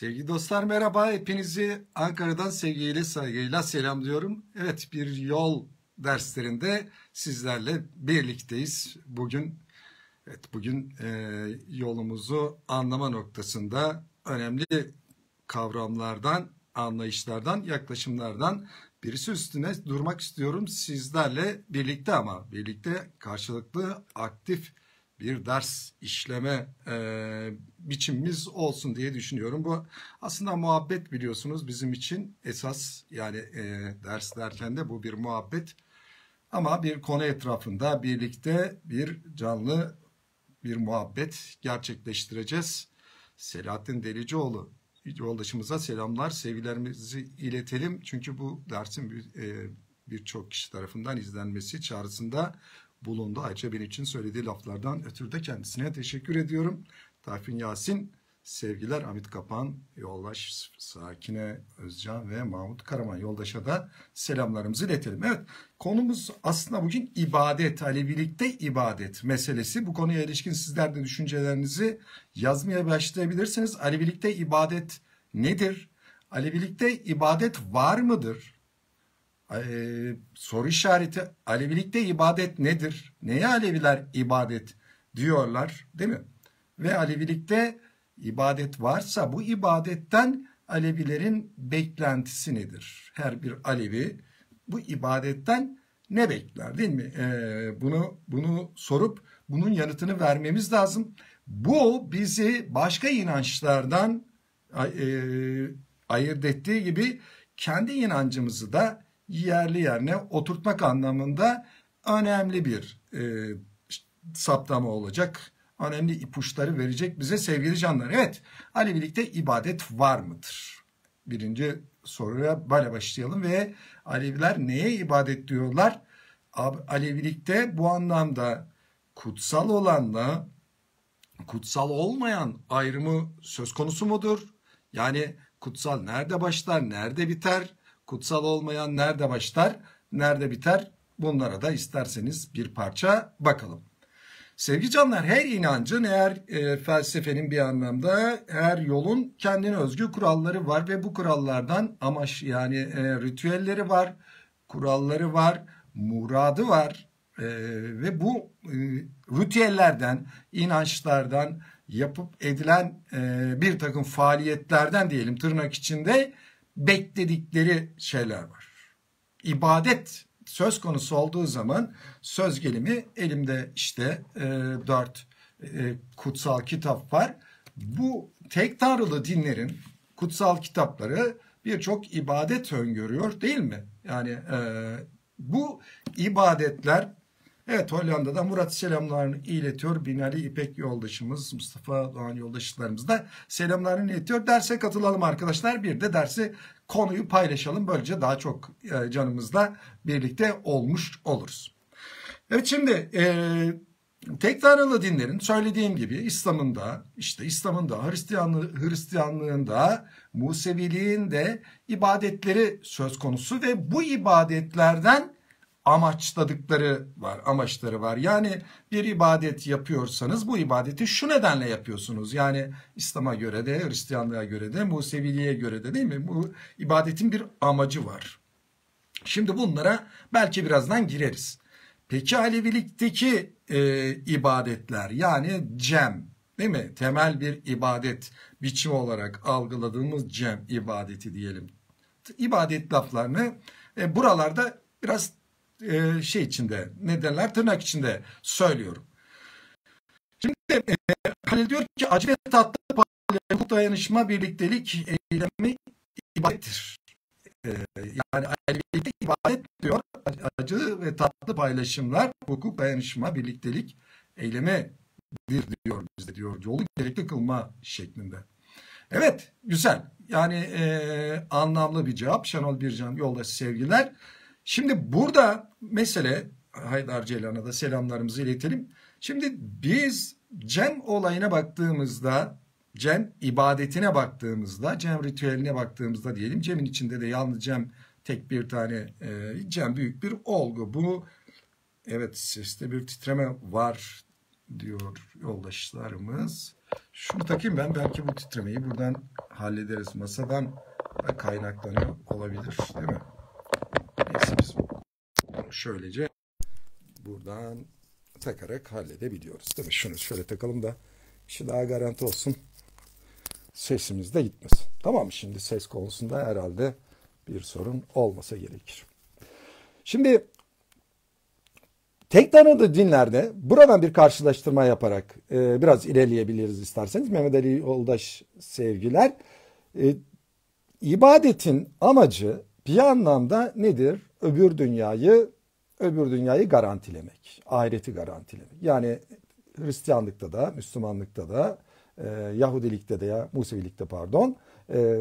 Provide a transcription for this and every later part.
Sevgili dostlar merhaba. Hepinizi Ankara'dan sevgiyle saygıyla selamlıyorum. Evet bir yol derslerinde sizlerle birlikteyiz. Bugün evet bugün e, yolumuzu anlama noktasında önemli kavramlardan, anlayışlardan, yaklaşımlardan birisi üstüne durmak istiyorum sizlerle birlikte ama birlikte karşılıklı aktif bir ders işleme e, biçimimiz olsun diye düşünüyorum. Bu aslında muhabbet biliyorsunuz bizim için esas yani e, ders derken de bu bir muhabbet. Ama bir konu etrafında birlikte bir canlı bir muhabbet gerçekleştireceğiz. Selahattin Delicioğlu yoldaşımıza selamlar, sevgilerimizi iletelim. Çünkü bu dersin e, birçok kişi tarafından izlenmesi çağrısında bulundu. Ayça benim için söylediği laflardan ötürü de kendisine teşekkür ediyorum. Tayfun Yasin, sevgiler Amit Kapan, Yoldaş Sakine Özcan ve Mahmut Karaman Yoldaş'a da selamlarımızı iletelim. Evet konumuz aslında bugün ibadet, Alevilikte ibadet meselesi. Bu konuya ilişkin sizler de düşüncelerinizi yazmaya başlayabilirsiniz. Alevilikte ibadet nedir? Alevilikte ibadet var mıdır? Ee, soru işareti Alevilikte ibadet nedir? Neye Aleviler ibadet diyorlar değil mi? Ve Alevilikte ibadet varsa bu ibadetten Alevilerin beklentisi nedir? Her bir Alevi bu ibadetten ne bekler değil mi? Ee, bunu bunu sorup bunun yanıtını vermemiz lazım. Bu bizi başka inançlardan e, ayırt ettiği gibi kendi inancımızı da yerli yerine oturtmak anlamında önemli bir e, saptama olacak. Önemli ipuçları verecek bize sevgili canlar. Evet Ali birlikte ibadet var mıdır? Birinci soruya böyle başlayalım ve Aleviler neye ibadet diyorlar? Alevilikte bu anlamda kutsal olanla kutsal olmayan ayrımı söz konusu mudur? Yani kutsal nerede başlar, nerede biter? kutsal olmayan nerede başlar, nerede biter? Bunlara da isterseniz bir parça bakalım. Sevgi canlar her inancın her e, felsefenin bir anlamda her yolun kendine özgü kuralları var ve bu kurallardan amaç yani e, ritüelleri var, kuralları var, muradı var e, ve bu e, ritüellerden, inançlardan yapıp edilen e, bir takım faaliyetlerden diyelim tırnak içinde bekledikleri şeyler var. İbadet söz konusu olduğu zaman söz gelimi elimde işte e, dört e, kutsal kitap var. Bu tek tanrılı dinlerin kutsal kitapları birçok ibadet öngörüyor değil mi? Yani e, bu ibadetler Evet Hollanda'da Murat selamlarını iletiyor. Binali İpek yoldaşımız Mustafa Doğan yoldaşlarımız da selamlarını iletiyor. Derse katılalım arkadaşlar. Bir de dersi konuyu paylaşalım. Böylece daha çok e, canımızla birlikte olmuş oluruz. Evet şimdi e, tek tanrılı dinlerin söylediğim gibi İslam'ında işte İslam'ında Hristiyanlığı, Hristiyanlığında Museviliğin de ibadetleri söz konusu ve bu ibadetlerden amaçladıkları var, amaçları var. Yani bir ibadet yapıyorsanız bu ibadeti şu nedenle yapıyorsunuz. Yani İslam'a göre de, Hristiyanlığa göre de, Museviliğe göre de değil mi? Bu ibadetin bir amacı var. Şimdi bunlara belki birazdan gireriz. Peki Alevilikteki e, ibadetler yani cem değil mi? Temel bir ibadet biçimi olarak algıladığımız cem ibadeti diyelim. İbadet laflarını e, buralarda biraz e, şey içinde ne derler tırnak içinde söylüyorum. Şimdi e, Halil diyor ki acı ve tatlı palyaçoluk dayanışma birliktelik eylemi ibadettir. E, yani aleviyete ibadet diyor. Acı ve tatlı paylaşımlar hukuk dayanışma birliktelik eylemi bir diyor bizde diyor. Yolu gerekli kılma şeklinde. Evet güzel. Yani e, anlamlı bir cevap. Şenol Bircan yolda sevgiler. Şimdi burada mesele Haydar Ceylan'a da selamlarımızı iletelim. Şimdi biz cem olayına baktığımızda cem ibadetine baktığımızda cem ritüeline baktığımızda diyelim cemin içinde de yalnız cem tek bir tane e, cem büyük bir olgu. Bu evet seste bir titreme var diyor yoldaşlarımız. Şunu takayım ben belki bu titremeyi buradan hallederiz. Masadan kaynaklanıyor olabilir değil mi? şöylece buradan takarak halledebiliyoruz. Değil mi? Şunu şöyle takalım da işi şey daha garanti olsun. Sesimiz de gitmesin. Tamam mı şimdi ses konusunda herhalde bir sorun olmasa gerekir. Şimdi tek tanıdığı dinlerde buradan bir karşılaştırma yaparak e, biraz ilerleyebiliriz isterseniz. Mehmet Ali Yoldaş sevgiler. E, ibadetin amacı bir anlamda nedir? Öbür dünyayı öbür dünyayı garantilemek, ahireti garantilemek. Yani Hristiyanlıkta da, Müslümanlıkta da, e, Yahudilikte de ya Musevilikte pardon, e,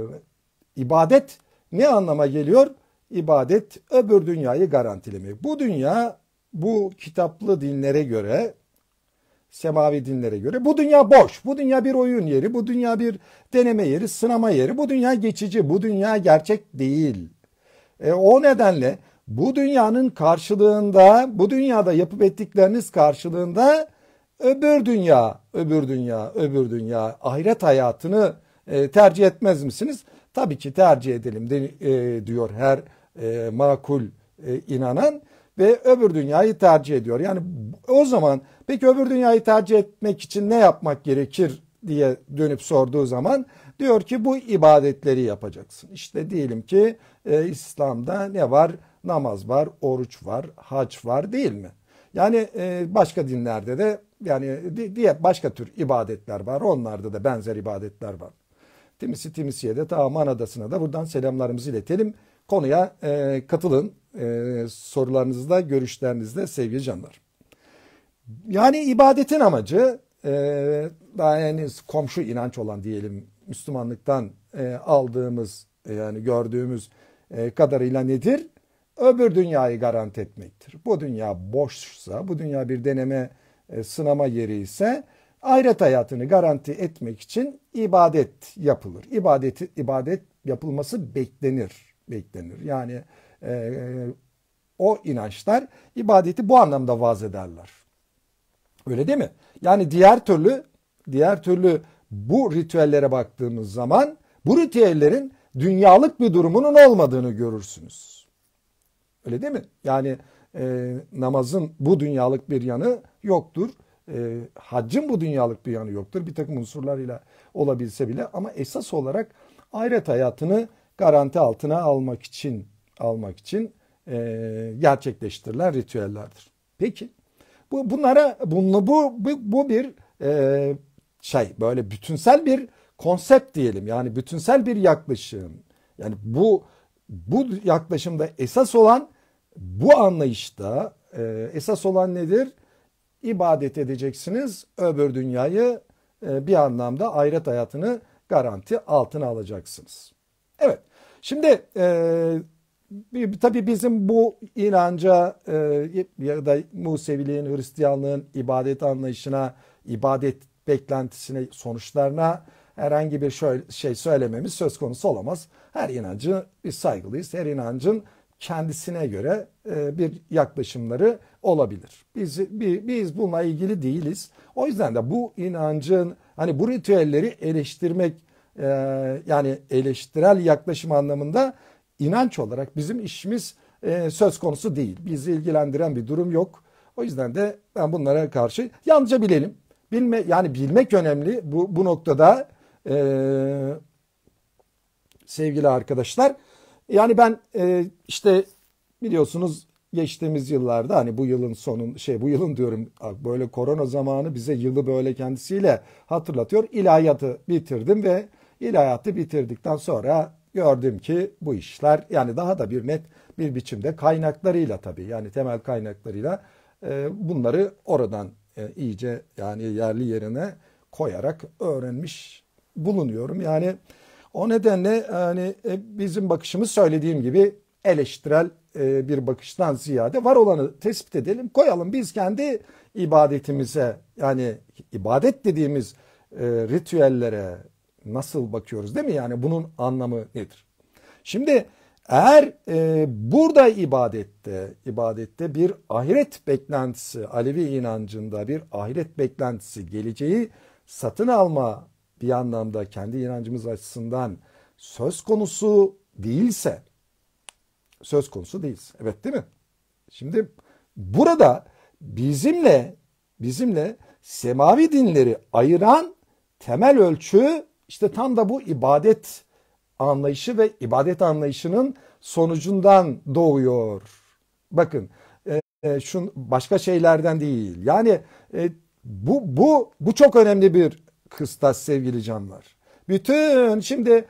ibadet ne anlama geliyor? İbadet öbür dünyayı garantilemek. Bu dünya bu kitaplı dinlere göre semavi dinlere göre bu dünya boş. Bu dünya bir oyun yeri, bu dünya bir deneme yeri, sınama yeri. Bu dünya geçici, bu dünya gerçek değil. E, o nedenle bu dünyanın karşılığında, bu dünyada yapıp ettikleriniz karşılığında öbür dünya, öbür dünya, öbür dünya ahiret hayatını e, tercih etmez misiniz? Tabii ki tercih edelim de, e, diyor her e, makul e, inanan ve öbür dünyayı tercih ediyor. Yani o zaman peki öbür dünyayı tercih etmek için ne yapmak gerekir diye dönüp sorduğu zaman diyor ki bu ibadetleri yapacaksın. İşte diyelim ki e, İslam'da ne var? namaz var, oruç var, hac var değil mi? Yani e, başka dinlerde de yani diye başka tür ibadetler var. Onlarda da benzer ibadetler var. Timisi Timisi'ye de ta Man Adası'na da buradan selamlarımızı iletelim. Konuya e, katılın e, sorularınızda, görüşlerinizde sevgili canlar. Yani ibadetin amacı e, daha yani komşu inanç olan diyelim Müslümanlıktan e, aldığımız e, yani gördüğümüz e, kadarıyla nedir? öbür dünyayı garanti etmektir. Bu dünya boşsa, bu dünya bir deneme, e, sınama yeri ise ahiret hayatını garanti etmek için ibadet yapılır. İbadet ibadet yapılması beklenir. Beklenir. Yani e, e o inançlar ibadeti bu anlamda vaz ederler. Öyle değil mi? Yani diğer türlü diğer türlü bu ritüellere baktığımız zaman bu ritüellerin dünyalık bir durumunun olmadığını görürsünüz. Öyle değil mi? Yani e, namazın bu dünyalık bir yanı yoktur. E, haccın bu dünyalık bir yanı yoktur. Bir takım unsurlarıyla olabilse bile ama esas olarak ahiret hayatını garanti altına almak için almak için e, gerçekleştirilen ritüellerdir. Peki bu bunlara bunlu bu bu, bu bir e, şey böyle bütünsel bir konsept diyelim yani bütünsel bir yaklaşım. Yani bu bu yaklaşımda esas olan bu anlayışta e, esas olan nedir? İbadet edeceksiniz öbür dünyayı e, bir anlamda ahiret hayatını garanti altına alacaksınız. Evet şimdi e, tabii bizim bu inanca e, ya da Museviliğin, Hristiyanlığın ibadet anlayışına, ibadet beklentisine, sonuçlarına herhangi bir şöyle şey söylememiz söz konusu olamaz. Her inancı biz saygılıyız. Her inancın kendisine göre e, bir yaklaşımları olabilir. Biz, biz bununla ilgili değiliz. O yüzden de bu inancın hani bu ritüelleri eleştirmek e, yani eleştirel yaklaşım anlamında inanç olarak bizim işimiz e, söz konusu değil. Bizi ilgilendiren bir durum yok. O yüzden de ben bunlara karşı yalnızca bilelim. Bilme, yani bilmek önemli bu, bu noktada sevgili arkadaşlar. Yani ben e, işte biliyorsunuz geçtiğimiz yıllarda hani bu yılın sonun şey bu yılın diyorum böyle korona zamanı bize yılı böyle kendisiyle hatırlatıyor. İlahiyatı bitirdim ve ilahiyatı bitirdikten sonra gördüm ki bu işler yani daha da bir net bir biçimde kaynaklarıyla tabii yani temel kaynaklarıyla e, bunları oradan e, iyice yani yerli yerine koyarak öğrenmiş bulunuyorum. Yani o nedenle hani bizim bakışımız söylediğim gibi eleştirel e, bir bakıştan ziyade var olanı tespit edelim koyalım biz kendi ibadetimize yani ibadet dediğimiz e, ritüellere nasıl bakıyoruz değil mi yani bunun anlamı nedir? Şimdi eğer burada ibadette, ibadette bir ahiret beklentisi, Alevi inancında bir ahiret beklentisi geleceği satın alma bir anlamda kendi inancımız açısından söz konusu değilse söz konusu değilse. Evet değil mi? Şimdi burada bizimle bizimle semavi dinleri ayıran temel ölçü işte tam da bu ibadet anlayışı ve ibadet anlayışının sonucundan doğuyor. Bakın e, e şun başka şeylerden değil. Yani e, bu bu bu çok önemli bir kıstas sevgili canlar. Bütün şimdi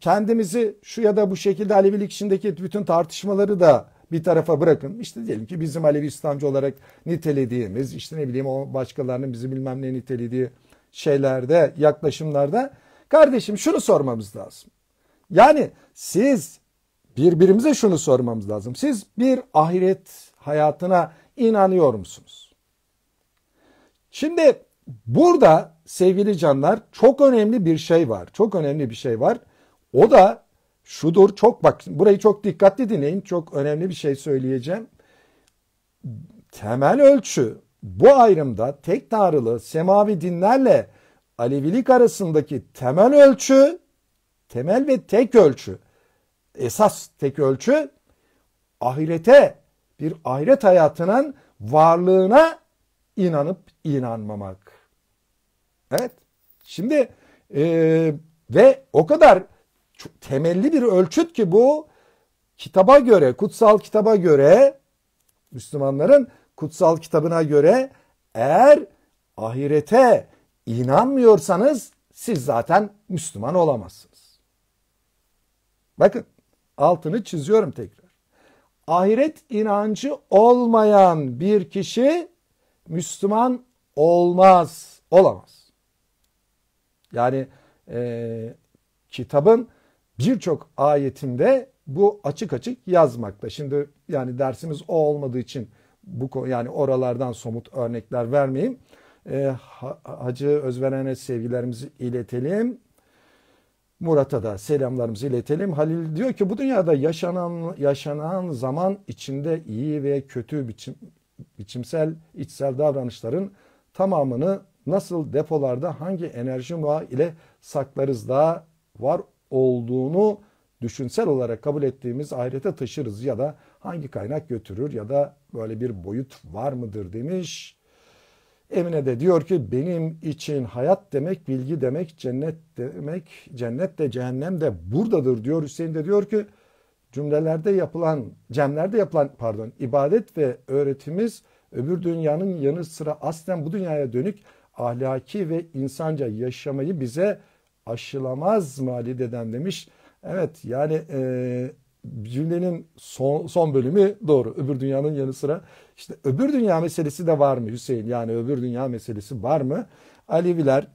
kendimizi şu ya da bu şekilde Alevilik içindeki bütün tartışmaları da bir tarafa bırakın. İşte diyelim ki bizim Alevi İslamcı olarak nitelediğimiz işte ne bileyim o başkalarının bizi bilmem ne nitelediği şeylerde yaklaşımlarda kardeşim şunu sormamız lazım. Yani siz birbirimize şunu sormamız lazım. Siz bir ahiret hayatına inanıyor musunuz? Şimdi burada sevgili canlar çok önemli bir şey var. Çok önemli bir şey var. O da şudur çok bak burayı çok dikkatli dinleyin. Çok önemli bir şey söyleyeceğim. Temel ölçü bu ayrımda tek tanrılı semavi dinlerle Alevilik arasındaki temel ölçü, temel ve tek ölçü, esas tek ölçü ahirete, bir ahiret hayatının varlığına inanıp inanmamak. Evet. Şimdi e, ve o kadar temelli bir ölçüt ki bu kitaba göre, kutsal kitaba göre Müslümanların kutsal kitabına göre eğer ahirete inanmıyorsanız siz zaten Müslüman olamazsınız. Bakın altını çiziyorum tekrar. Ahiret inancı olmayan bir kişi Müslüman olmaz. Olamaz. Yani e, kitabın birçok ayetinde bu açık açık yazmakta. Şimdi yani dersimiz o olmadığı için bu yani oralardan somut örnekler vermeyeyim. E, Hacı Özveren'e sevgilerimizi iletelim. Murat'a da selamlarımızı iletelim. Halil diyor ki bu dünyada yaşanan yaşanan zaman içinde iyi ve kötü biçim biçimsel içsel davranışların tamamını nasıl depolarda hangi enerji bağı ile saklarız da var olduğunu düşünsel olarak kabul ettiğimiz ahirete taşırız ya da hangi kaynak götürür ya da böyle bir boyut var mıdır demiş. Emine de diyor ki benim için hayat demek bilgi demek cennet demek cennet de cehennem de buradadır diyor. Hüseyin de diyor ki cümlelerde yapılan, cemlerde yapılan pardon ibadet ve öğretimiz öbür dünyanın yanı sıra aslen bu dünyaya dönük ahlaki ve insanca yaşamayı bize aşılamaz mali deden demiş. Evet yani e, cümlenin son, son bölümü doğru. Öbür dünyanın yanı sıra işte öbür dünya meselesi de var mı Hüseyin? Yani öbür dünya meselesi var mı? Aleviler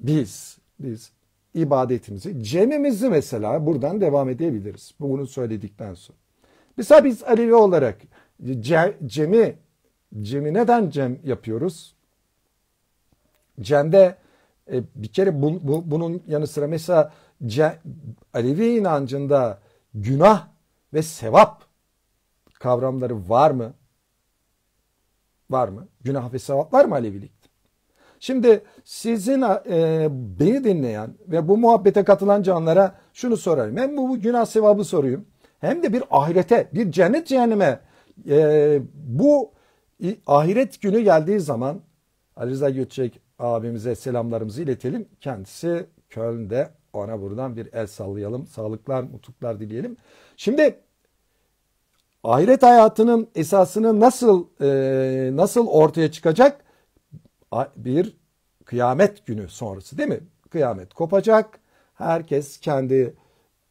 biz biz ibadetimizi, cemimizi mesela buradan devam edebiliriz. Bunu söyledikten sonra. Mesela biz Alevi olarak cemi, cemi neden cem yapıyoruz? Cem'de e, bir kere bu, bu, bunun yanı sıra mesela cem, Alevi inancında günah ve sevap kavramları var mı? Var mı? Günah ve sevap var mı Alevilikte? Şimdi sizin e, beni dinleyen ve bu muhabbete katılan canlara şunu sorayım Hem bu, günah sevabı sorayım hem de bir ahirete, bir cennet cehenneme e, bu ahiret günü geldiği zaman Ali Rıza Göçek abimize selamlarımızı iletelim. Kendisi Köln'de ona buradan bir el sallayalım. Sağlıklar, mutluluklar dileyelim. Şimdi ahiret hayatının esasını nasıl e, nasıl ortaya çıkacak? bir kıyamet günü sonrası değil mi? Kıyamet kopacak. Herkes kendi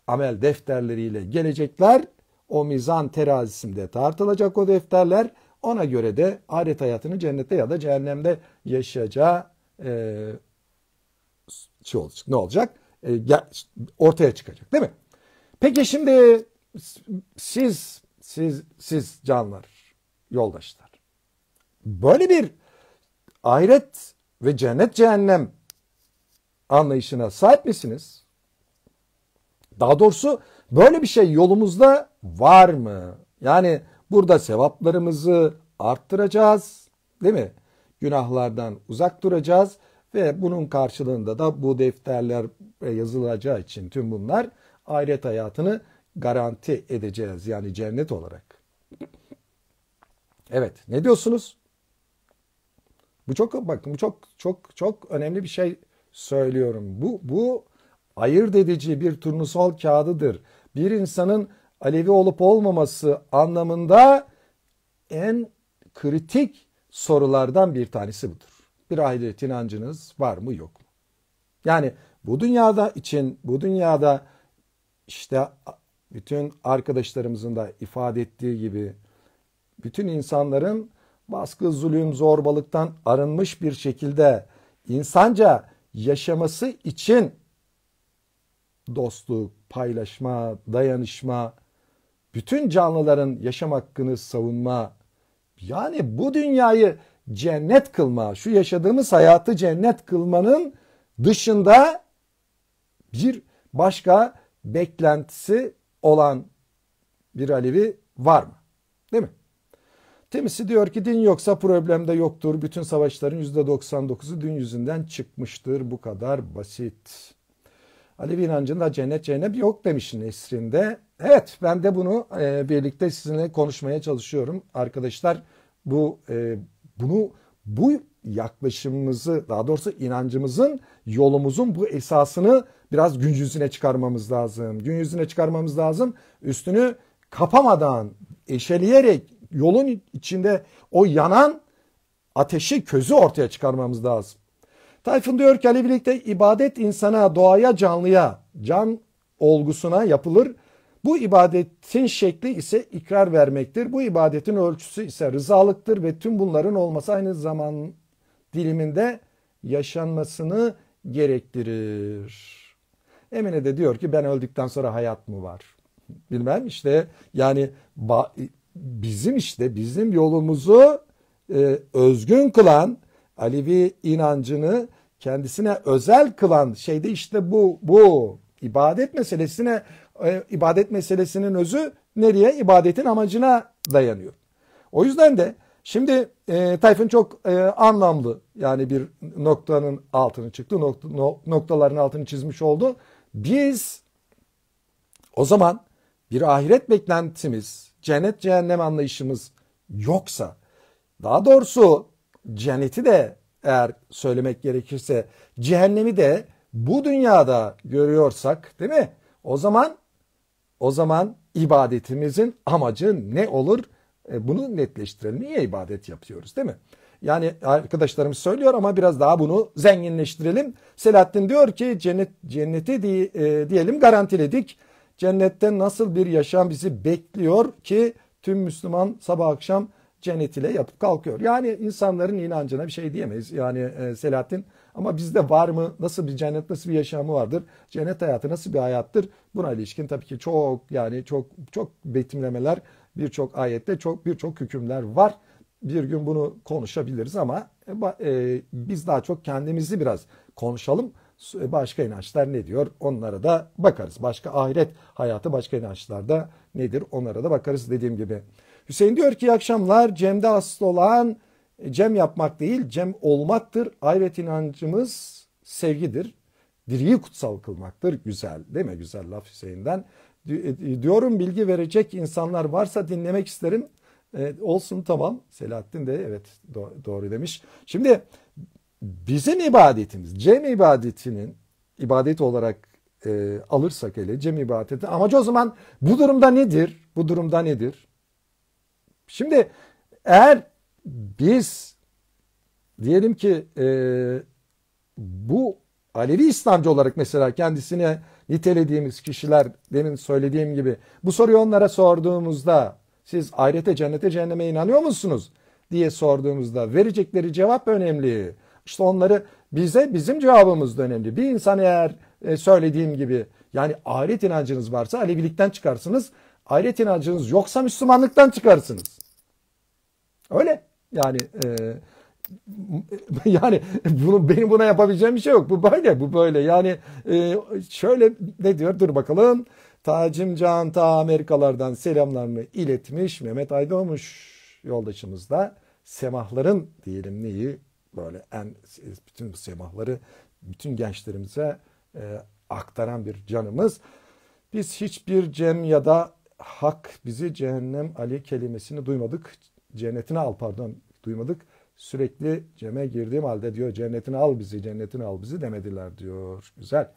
amel defterleriyle gelecekler. O mizan terazisinde tartılacak o defterler. Ona göre de ahiret hayatını cennette ya da cehennemde yaşayacağı e, şey olacak, ne olacak? E, ortaya çıkacak değil mi? Peki şimdi siz siz siz canlar, yoldaşlar. Böyle bir ahiret ve cennet cehennem anlayışına sahip misiniz? Daha doğrusu böyle bir şey yolumuzda var mı? Yani burada sevaplarımızı arttıracağız değil mi? Günahlardan uzak duracağız ve bunun karşılığında da bu defterler yazılacağı için tüm bunlar ahiret hayatını garanti edeceğiz yani cennet olarak. Evet ne diyorsunuz? Bu çok bakın bu çok çok çok önemli bir şey söylüyorum. Bu bu ayırt edici bir turnusol kağıdıdır. Bir insanın Alevi olup olmaması anlamında en kritik sorulardan bir tanesi budur. Bir ahiret inancınız var mı yok mu? Yani bu dünyada için bu dünyada işte bütün arkadaşlarımızın da ifade ettiği gibi bütün insanların baskı, zulüm, zorbalıktan arınmış bir şekilde insanca yaşaması için dostluk, paylaşma, dayanışma, bütün canlıların yaşam hakkını savunma, yani bu dünyayı cennet kılma, şu yaşadığımız hayatı cennet kılmanın dışında bir başka beklentisi olan bir Alevi var mı? Değil mi? Temisi diyor ki din yoksa problem de yoktur. Bütün savaşların %99'u din yüzünden çıkmıştır. Bu kadar basit. Ali inancında cennet cehennem yok demiş Nesrin'de. Evet ben de bunu e, birlikte sizinle konuşmaya çalışıyorum. Arkadaşlar bu e, bunu bu yaklaşımımızı daha doğrusu inancımızın yolumuzun bu esasını biraz gün yüzüne çıkarmamız lazım. Gün yüzüne çıkarmamız lazım. Üstünü kapamadan eşeleyerek yolun içinde o yanan ateşi közü ortaya çıkarmamız lazım. Tayfun diyor ki Ali birlikte ibadet insana, doğaya, canlıya, can olgusuna yapılır. Bu ibadetin şekli ise ikrar vermektir. Bu ibadetin ölçüsü ise rızalıktır ve tüm bunların olması aynı zaman diliminde yaşanmasını gerektirir. Emine de diyor ki ben öldükten sonra hayat mı var? Bilmem işte yani bizim işte bizim yolumuzu e, özgün kılan Alevi inancını kendisine özel kılan şeyde işte bu bu ibadet meselesine e, ibadet meselesinin özü nereye ibadetin amacına dayanıyor. O yüzden de şimdi e, Tayfun çok e, anlamlı yani bir noktanın altını çıktı nok noktaların altını çizmiş oldu. Biz o zaman bir ahiret beklentimiz cennet cehennem anlayışımız yoksa daha doğrusu cenneti de eğer söylemek gerekirse cehennemi de bu dünyada görüyorsak değil mi? O zaman o zaman ibadetimizin amacı ne olur? E, bunu netleştirelim. Niye ibadet yapıyoruz değil mi? Yani arkadaşlarım söylüyor ama biraz daha bunu zenginleştirelim. Selahattin diyor ki cennet cenneti e, diyelim garantiledik. Cennette nasıl bir yaşam bizi bekliyor ki tüm Müslüman sabah akşam cennet ile yatıp kalkıyor. Yani insanların inancına bir şey diyemeyiz. Yani e, Selahattin ama bizde var mı? Nasıl bir cennet, nasıl bir yaşamı vardır? Cennet hayatı nasıl bir hayattır? Buna ilişkin tabii ki çok yani çok çok betimlemeler birçok ayette çok birçok hükümler var. Bir gün bunu konuşabiliriz ama e, e, biz daha çok kendimizi biraz konuşalım. E, başka inançlar ne diyor? Onlara da bakarız. Başka ahiret hayatı başka inançlarda nedir? Onlara da bakarız dediğim gibi. Hüseyin diyor ki akşamlar Cem'de asıl olan e, Cem yapmak değil Cem olmaktır. Ahiret inancımız sevgidir. Diriyi kutsal kılmaktır. Güzel değil mi? Güzel laf Hüseyin'den. E, diyorum bilgi verecek insanlar varsa dinlemek isterim. E, olsun tamam. Selahattin de evet do- doğru demiş. Şimdi bizim ibadetimiz, cem ibadetinin ibadet olarak e, alırsak hele cem ibadeti amacı o zaman bu durumda nedir? Bu durumda nedir? Şimdi eğer biz diyelim ki e, bu Alevi İslamcı olarak mesela kendisine nitelediğimiz kişiler demin söylediğim gibi bu soruyu onlara sorduğumuzda siz ayrete cennete cehenneme inanıyor musunuz diye sorduğumuzda verecekleri cevap önemli. İşte onları bize bizim cevabımız da önemli. Bir insan eğer e, söylediğim gibi yani ahiret inancınız varsa Alevilikten çıkarsınız. Ahiret inancınız yoksa Müslümanlıktan çıkarsınız. Öyle. Yani e, yani bunu benim buna yapabileceğim bir şey yok. Bu böyle, bu böyle. Yani e, şöyle ne diyor? Dur bakalım. Tacim Can ta Amerikalardan selamlarını iletmiş Mehmet Aydoğmuş yoldaşımız da semahların diyelim neyi böyle en e, bütün bu semahları bütün gençlerimize e, aktaran bir canımız. Biz hiçbir cem ya da hak bizi cehennem Ali kelimesini duymadık. cennetini al pardon duymadık. Sürekli ceme girdiğim halde diyor cennetini al bizi cennetini al bizi demediler diyor. Güzel.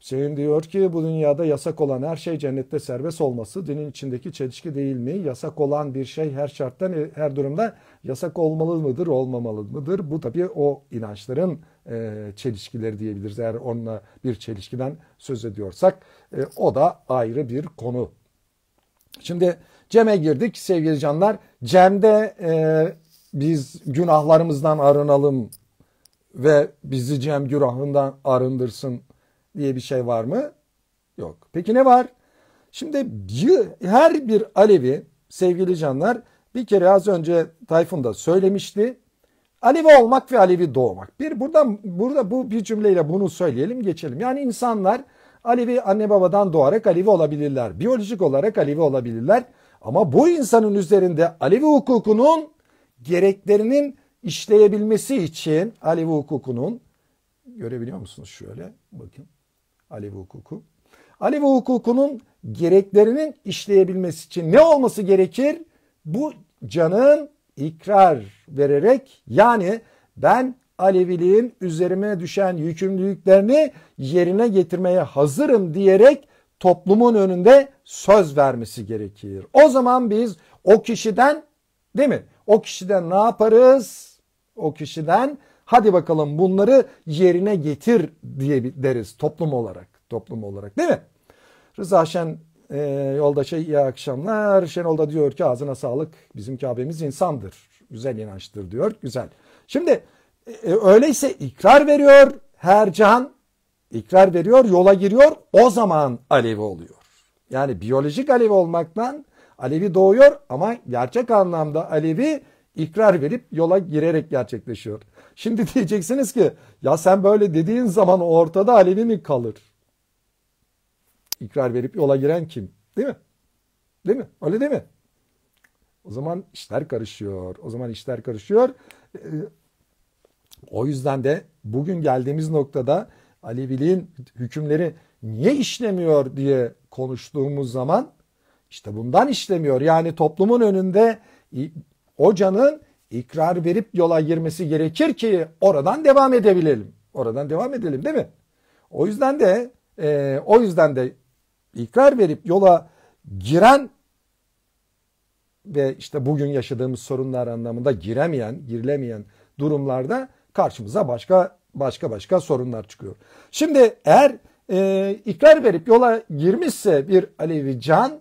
Hüseyin diyor ki bu dünyada yasak olan her şey cennette serbest olması dinin içindeki çelişki değil mi? Yasak olan bir şey her şarttan her durumda yasak olmalı mıdır olmamalı mıdır? Bu tabii o inançların e, çelişkileri diyebiliriz eğer onunla bir çelişkiden söz ediyorsak e, o da ayrı bir konu. Şimdi Cem'e girdik sevgili canlar. Cem'de e, biz günahlarımızdan arınalım ve bizi Cem günahından arındırsın diye bir şey var mı? Yok. Peki ne var? Şimdi her bir Alevi sevgili canlar bir kere az önce Tayfun da söylemişti. Alevi olmak ve Alevi doğmak. Bir Burada burada bu bir cümleyle bunu söyleyelim geçelim. Yani insanlar Alevi anne babadan doğarak Alevi olabilirler. Biyolojik olarak Alevi olabilirler. Ama bu insanın üzerinde Alevi hukukunun gereklerinin işleyebilmesi için Alevi hukukunun görebiliyor musunuz şöyle bakın Alevi hukuku. Alevi hukukunun gereklerinin işleyebilmesi için ne olması gerekir? Bu canın ikrar vererek yani ben Aleviliğin üzerime düşen yükümlülüklerini yerine getirmeye hazırım diyerek toplumun önünde söz vermesi gerekir. O zaman biz o kişiden değil mi? O kişiden ne yaparız? O kişiden Hadi bakalım bunları yerine getir diye deriz toplum olarak. Toplum olarak değil mi? Rıza Şen e, yoldaşa iyi akşamlar. da diyor ki ağzına sağlık. Bizim Kabe'miz insandır. Güzel inançtır diyor. Güzel. Şimdi e, e öyleyse ikrar veriyor her can. ikrar veriyor, yola giriyor. O zaman Alevi oluyor. Yani biyolojik Alevi olmaktan Alevi doğuyor ama gerçek anlamda Alevi ikrar verip yola girerek gerçekleşiyor. Şimdi diyeceksiniz ki ya sen böyle dediğin zaman ortada Alevi mi kalır? İkrar verip yola giren kim? Değil mi? Değil mi? Öyle değil mi? O zaman işler karışıyor. O zaman işler karışıyor. Ee, o yüzden de bugün geldiğimiz noktada Aleviliğin hükümleri niye işlemiyor diye konuştuğumuz zaman işte bundan işlemiyor. Yani toplumun önünde hocanın ikrar verip yola girmesi gerekir ki oradan devam edebilelim. Oradan devam edelim değil mi? O yüzden de e, o yüzden de ikrar verip yola giren ve işte bugün yaşadığımız sorunlar anlamında giremeyen, girilemeyen durumlarda karşımıza başka başka başka sorunlar çıkıyor. Şimdi eğer e, ikrar verip yola girmişse bir Alevi can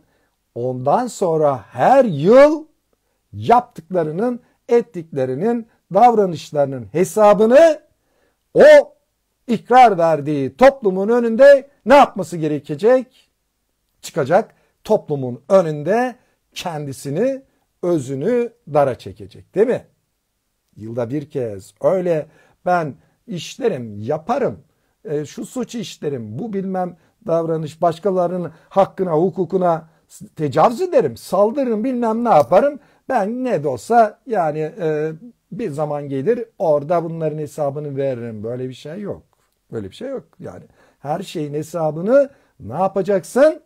ondan sonra her yıl yaptıklarının ettiklerinin davranışlarının hesabını o ikrar verdiği toplumun önünde ne yapması gerekecek? Çıkacak toplumun önünde kendisini özünü dara çekecek değil mi? Yılda bir kez öyle ben işlerim yaparım e, şu suç işlerim bu bilmem davranış başkalarının hakkına hukukuna tecavüz ederim saldırırım bilmem ne yaparım ben ne de olsa yani e, bir zaman gelir orada bunların hesabını veririm. Böyle bir şey yok. Böyle bir şey yok. Yani her şeyin hesabını ne yapacaksın?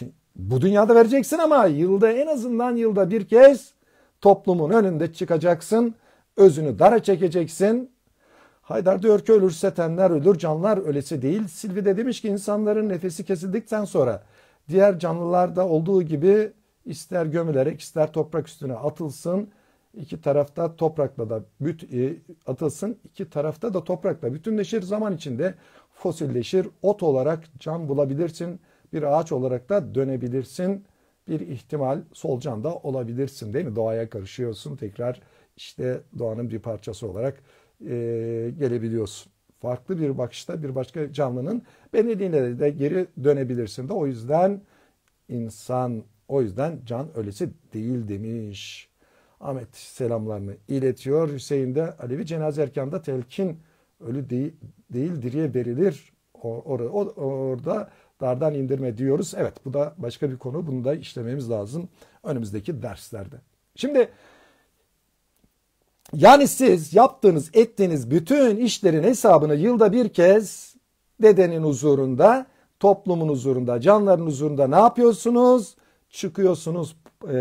Bu dünyada vereceksin ama yılda en azından yılda bir kez toplumun önünde çıkacaksın. Özünü dara çekeceksin. Haydar diyor ki ölürse tenler ölür canlar ölesi değil. Silvi de demiş ki insanların nefesi kesildikten sonra diğer canlılarda olduğu gibi ister gömülerek ister toprak üstüne atılsın. iki tarafta toprakla da e, atılsın. iki tarafta da toprakla bütünleşir. Zaman içinde fosilleşir. Ot olarak can bulabilirsin. Bir ağaç olarak da dönebilirsin. Bir ihtimal solcan da olabilirsin değil mi? Doğaya karışıyorsun. Tekrar işte doğanın bir parçası olarak e, gelebiliyorsun. Farklı bir bakışta bir başka canlının benediğine de geri dönebilirsin de. O yüzden insan o yüzden can ölesi değil demiş. Ahmet selamlarını iletiyor. Hüseyin de Alevi cenaze erkanda telkin ölü değil, değil diriye verilir. or, or, orada dardan indirme diyoruz. Evet bu da başka bir konu. Bunu da işlememiz lazım önümüzdeki derslerde. Şimdi yani siz yaptığınız ettiğiniz bütün işlerin hesabını yılda bir kez dedenin huzurunda, toplumun huzurunda, canların huzurunda ne yapıyorsunuz? çıkıyorsunuz e,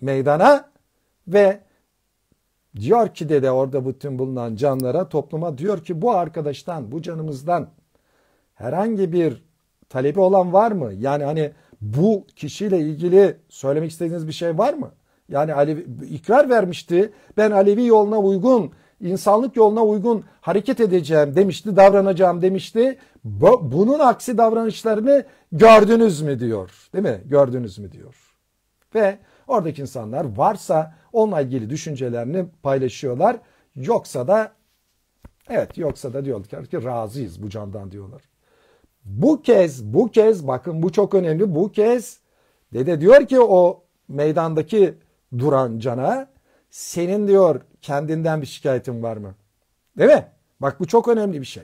meydana ve diyor ki dede orada bütün bulunan canlara topluma diyor ki bu arkadaştan bu canımızdan herhangi bir talebi olan var mı? Yani hani bu kişiyle ilgili söylemek istediğiniz bir şey var mı? Yani Alevi ikrar vermişti. Ben Alevi yoluna uygun insanlık yoluna uygun hareket edeceğim demişti, davranacağım demişti. Bunun aksi davranışlarını gördünüz mü diyor. Değil mi? Gördünüz mü diyor. Ve oradaki insanlar varsa onunla ilgili düşüncelerini paylaşıyorlar. Yoksa da evet yoksa da diyorlar ki razıyız bu candan diyorlar. Bu kez bu kez bakın bu çok önemli bu kez dede diyor ki o meydandaki duran cana senin diyor kendinden bir şikayetin var mı? Değil mi? Bak bu çok önemli bir şey.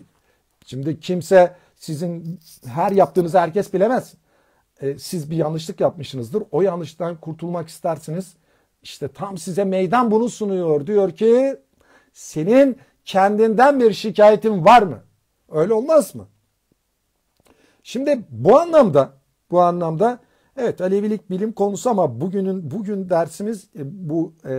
Şimdi kimse sizin her yaptığınızı herkes bilemez. Ee, siz bir yanlışlık yapmışsınızdır. O yanlıştan kurtulmak istersiniz. İşte tam size meydan bunu sunuyor. Diyor ki senin kendinden bir şikayetin var mı? Öyle olmaz mı? Şimdi bu anlamda bu anlamda Evet Alevilik bilim konusu ama bugünün bugün dersimiz e, bu e,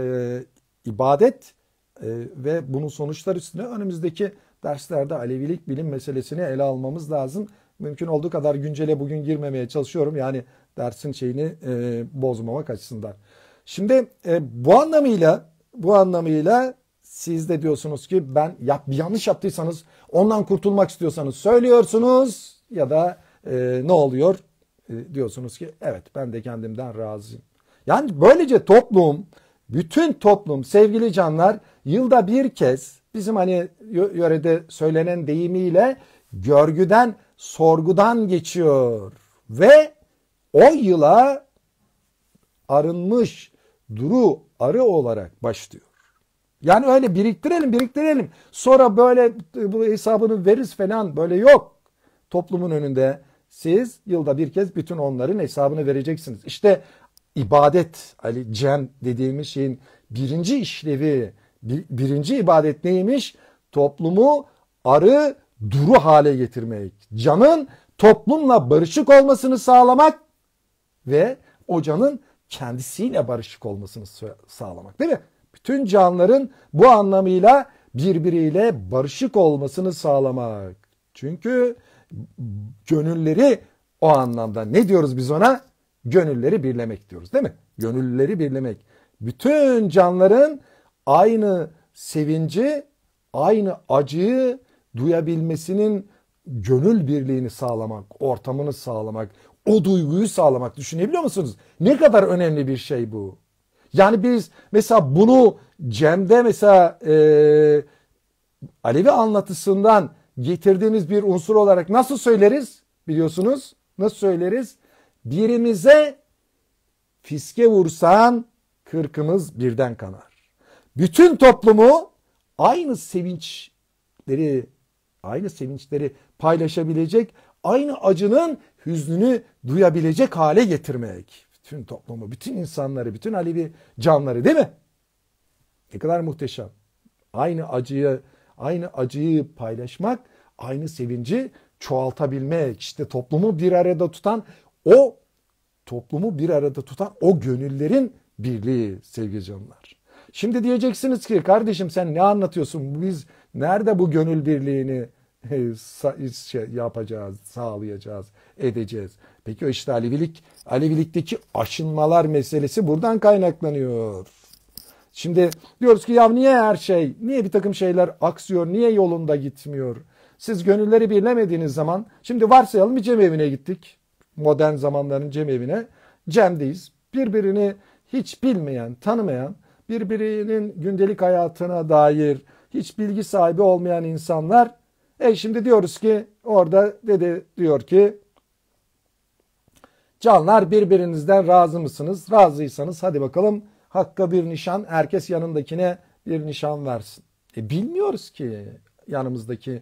ibadet e, ve bunun sonuçları üstüne önümüzdeki derslerde Alevilik bilim meselesini ele almamız lazım. Mümkün olduğu kadar güncele bugün girmemeye çalışıyorum. Yani dersin şeyini e, bozmamak açısından. Şimdi e, bu anlamıyla bu anlamıyla siz de diyorsunuz ki ben yap, bir yanlış yaptıysanız ondan kurtulmak istiyorsanız söylüyorsunuz ya da e, ne oluyor? E, diyorsunuz ki evet ben de kendimden razıyım. Yani böylece toplum, bütün toplum sevgili canlar yılda bir kez bizim hani yörede söylenen deyimiyle görgüden, sorgudan geçiyor. Ve o yıla arınmış, duru, arı olarak başlıyor. Yani öyle biriktirelim biriktirelim sonra böyle bu hesabını veririz falan böyle yok. Toplumun önünde siz yılda bir kez bütün onların hesabını vereceksiniz. İşte ibadet, Ali Cem dediğimiz şeyin birinci işlevi, birinci ibadet neymiş? Toplumu arı, duru hale getirmek. Canın toplumla barışık olmasını sağlamak ve o canın kendisiyle barışık olmasını sağlamak değil mi? Bütün canların bu anlamıyla birbiriyle barışık olmasını sağlamak. Çünkü gönülleri o anlamda ne diyoruz biz ona? Gönülleri birlemek diyoruz değil mi? Gönülleri birlemek. Bütün canların aynı sevinci, aynı acıyı duyabilmesinin gönül birliğini sağlamak, ortamını sağlamak, o duyguyu sağlamak düşünebiliyor musunuz? Ne kadar önemli bir şey bu. Yani biz mesela bunu Cem'de mesela e, Alevi anlatısından getirdiğimiz bir unsur olarak nasıl söyleriz? Biliyorsunuz nasıl söyleriz? Birimize fiske vursan kırkımız birden kanar. Bütün toplumu aynı sevinçleri aynı sevinçleri paylaşabilecek, aynı acının hüznünü duyabilecek hale getirmek. Bütün toplumu, bütün insanları, bütün Alevi canları değil mi? Ne kadar muhteşem. Aynı acıyı aynı acıyı paylaşmak, aynı sevinci çoğaltabilmek. İşte toplumu bir arada tutan o toplumu bir arada tutan o gönüllerin birliği sevgili canlar. Şimdi diyeceksiniz ki kardeşim sen ne anlatıyorsun? Biz nerede bu gönül birliğini e, şey yapacağız, sağlayacağız, edeceğiz. Peki o işte Alevilik, Alevilikteki aşınmalar meselesi buradan kaynaklanıyor. Şimdi diyoruz ki ya niye her şey, niye bir takım şeyler aksıyor, niye yolunda gitmiyor? Siz gönülleri birlemediğiniz zaman, şimdi varsayalım bir evine gittik. Modern zamanların cem evine Cem'deyiz. Birbirini hiç bilmeyen, tanımayan, birbirinin gündelik hayatına dair hiç bilgi sahibi olmayan insanlar. E şimdi diyoruz ki orada dedi diyor ki canlar birbirinizden razı mısınız? Razıysanız hadi bakalım Hakka bir nişan, herkes yanındakine bir nişan versin. E bilmiyoruz ki yanımızdaki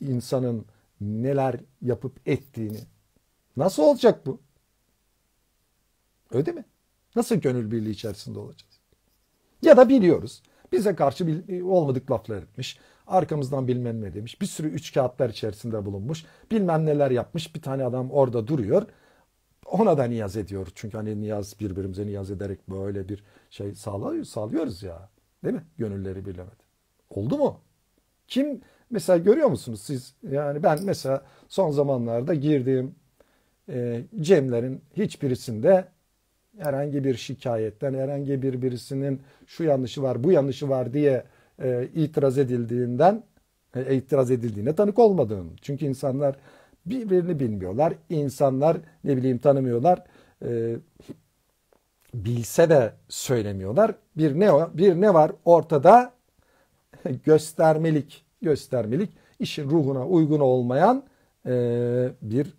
insanın neler yapıp ettiğini. Nasıl olacak bu? Öyle değil mi? Nasıl gönül birliği içerisinde olacağız? Ya da biliyoruz. Bize karşı e, olmadık laflar etmiş. Arkamızdan bilmem ne demiş. Bir sürü üç kağıtlar içerisinde bulunmuş. Bilmem neler yapmış. Bir tane adam orada duruyor ona da niyaz ediyor. Çünkü hani niyaz birbirimize niyaz ederek böyle bir şey sağlıyoruz, sağlıyoruz ya. Değil mi? Gönülleri birlemedi. Oldu mu? Kim mesela görüyor musunuz siz? Yani ben mesela son zamanlarda girdiğim e, cemlerin hiçbirisinde herhangi bir şikayetten, herhangi bir birisinin şu yanlışı var, bu yanlışı var diye e, itiraz edildiğinden, e, itiraz edildiğine tanık olmadım. Çünkü insanlar birbirini bilmiyorlar. İnsanlar ne bileyim tanımıyorlar. E, bilse de söylemiyorlar. Bir ne bir ne var ortada? göstermelik, göstermelik işin ruhuna uygun olmayan e, bir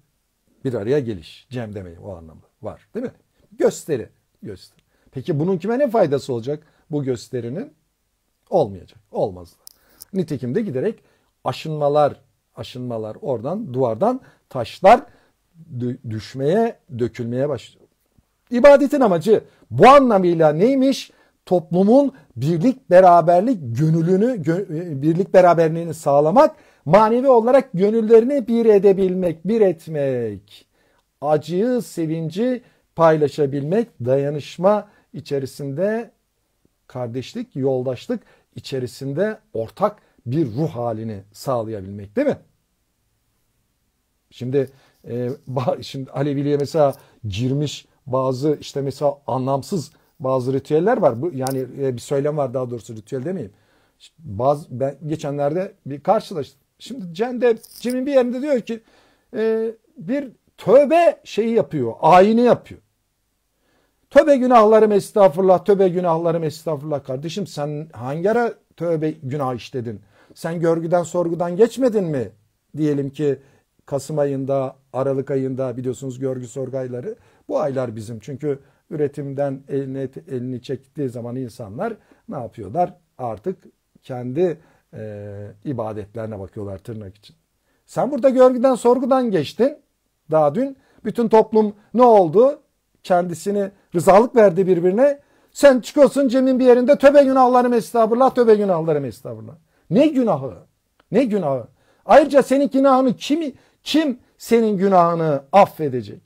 bir araya geliş. Cem demeyi o anlamda var değil mi? Gösteri, göster. Peki bunun kime ne faydası olacak bu gösterinin? Olmayacak, olmazdı. da. Nitekim de giderek aşınmalar aşınmalar oradan duvardan taşlar düşmeye, dökülmeye başlıyor. İbadetin amacı bu anlamıyla neymiş? Toplumun birlik beraberlik gönülünü, e, birlik beraberliğini sağlamak, manevi olarak gönüllerini bir edebilmek, bir etmek. Acıyı, sevinci paylaşabilmek, dayanışma içerisinde kardeşlik, yoldaşlık içerisinde ortak bir ruh halini sağlayabilmek değil mi? Şimdi e, şimdi Aleviliğe mesela girmiş bazı işte mesela anlamsız bazı ritüeller var. Bu yani e, bir söylem var daha doğrusu ritüel demeyeyim. Bazı ben geçenlerde bir karşılaştım. Şimdi cende de Cem'in bir yerinde diyor ki e, bir tövbe şeyi yapıyor, ayini yapıyor. Tövbe günahlarım estağfurullah, tövbe günahlarım estağfurullah. Kardeşim sen hangi ara tövbe günah işledin? Sen görgüden sorgudan geçmedin mi? Diyelim ki Kasım ayında, Aralık ayında biliyorsunuz görgü sorgu ayları. Bu aylar bizim çünkü üretimden elini, elini çektiği zaman insanlar ne yapıyorlar? Artık kendi e, ibadetlerine bakıyorlar tırnak için. Sen burada görgüden sorgudan geçtin daha dün. Bütün toplum ne oldu? Kendisini rızalık verdi birbirine. Sen çıkıyorsun cemin bir yerinde töbe günahlarım estağfurullah, töbe günahlarım estağfurullah. Ne günahı? Ne günahı? Ayrıca senin günahını kimi kim senin günahını affedecek?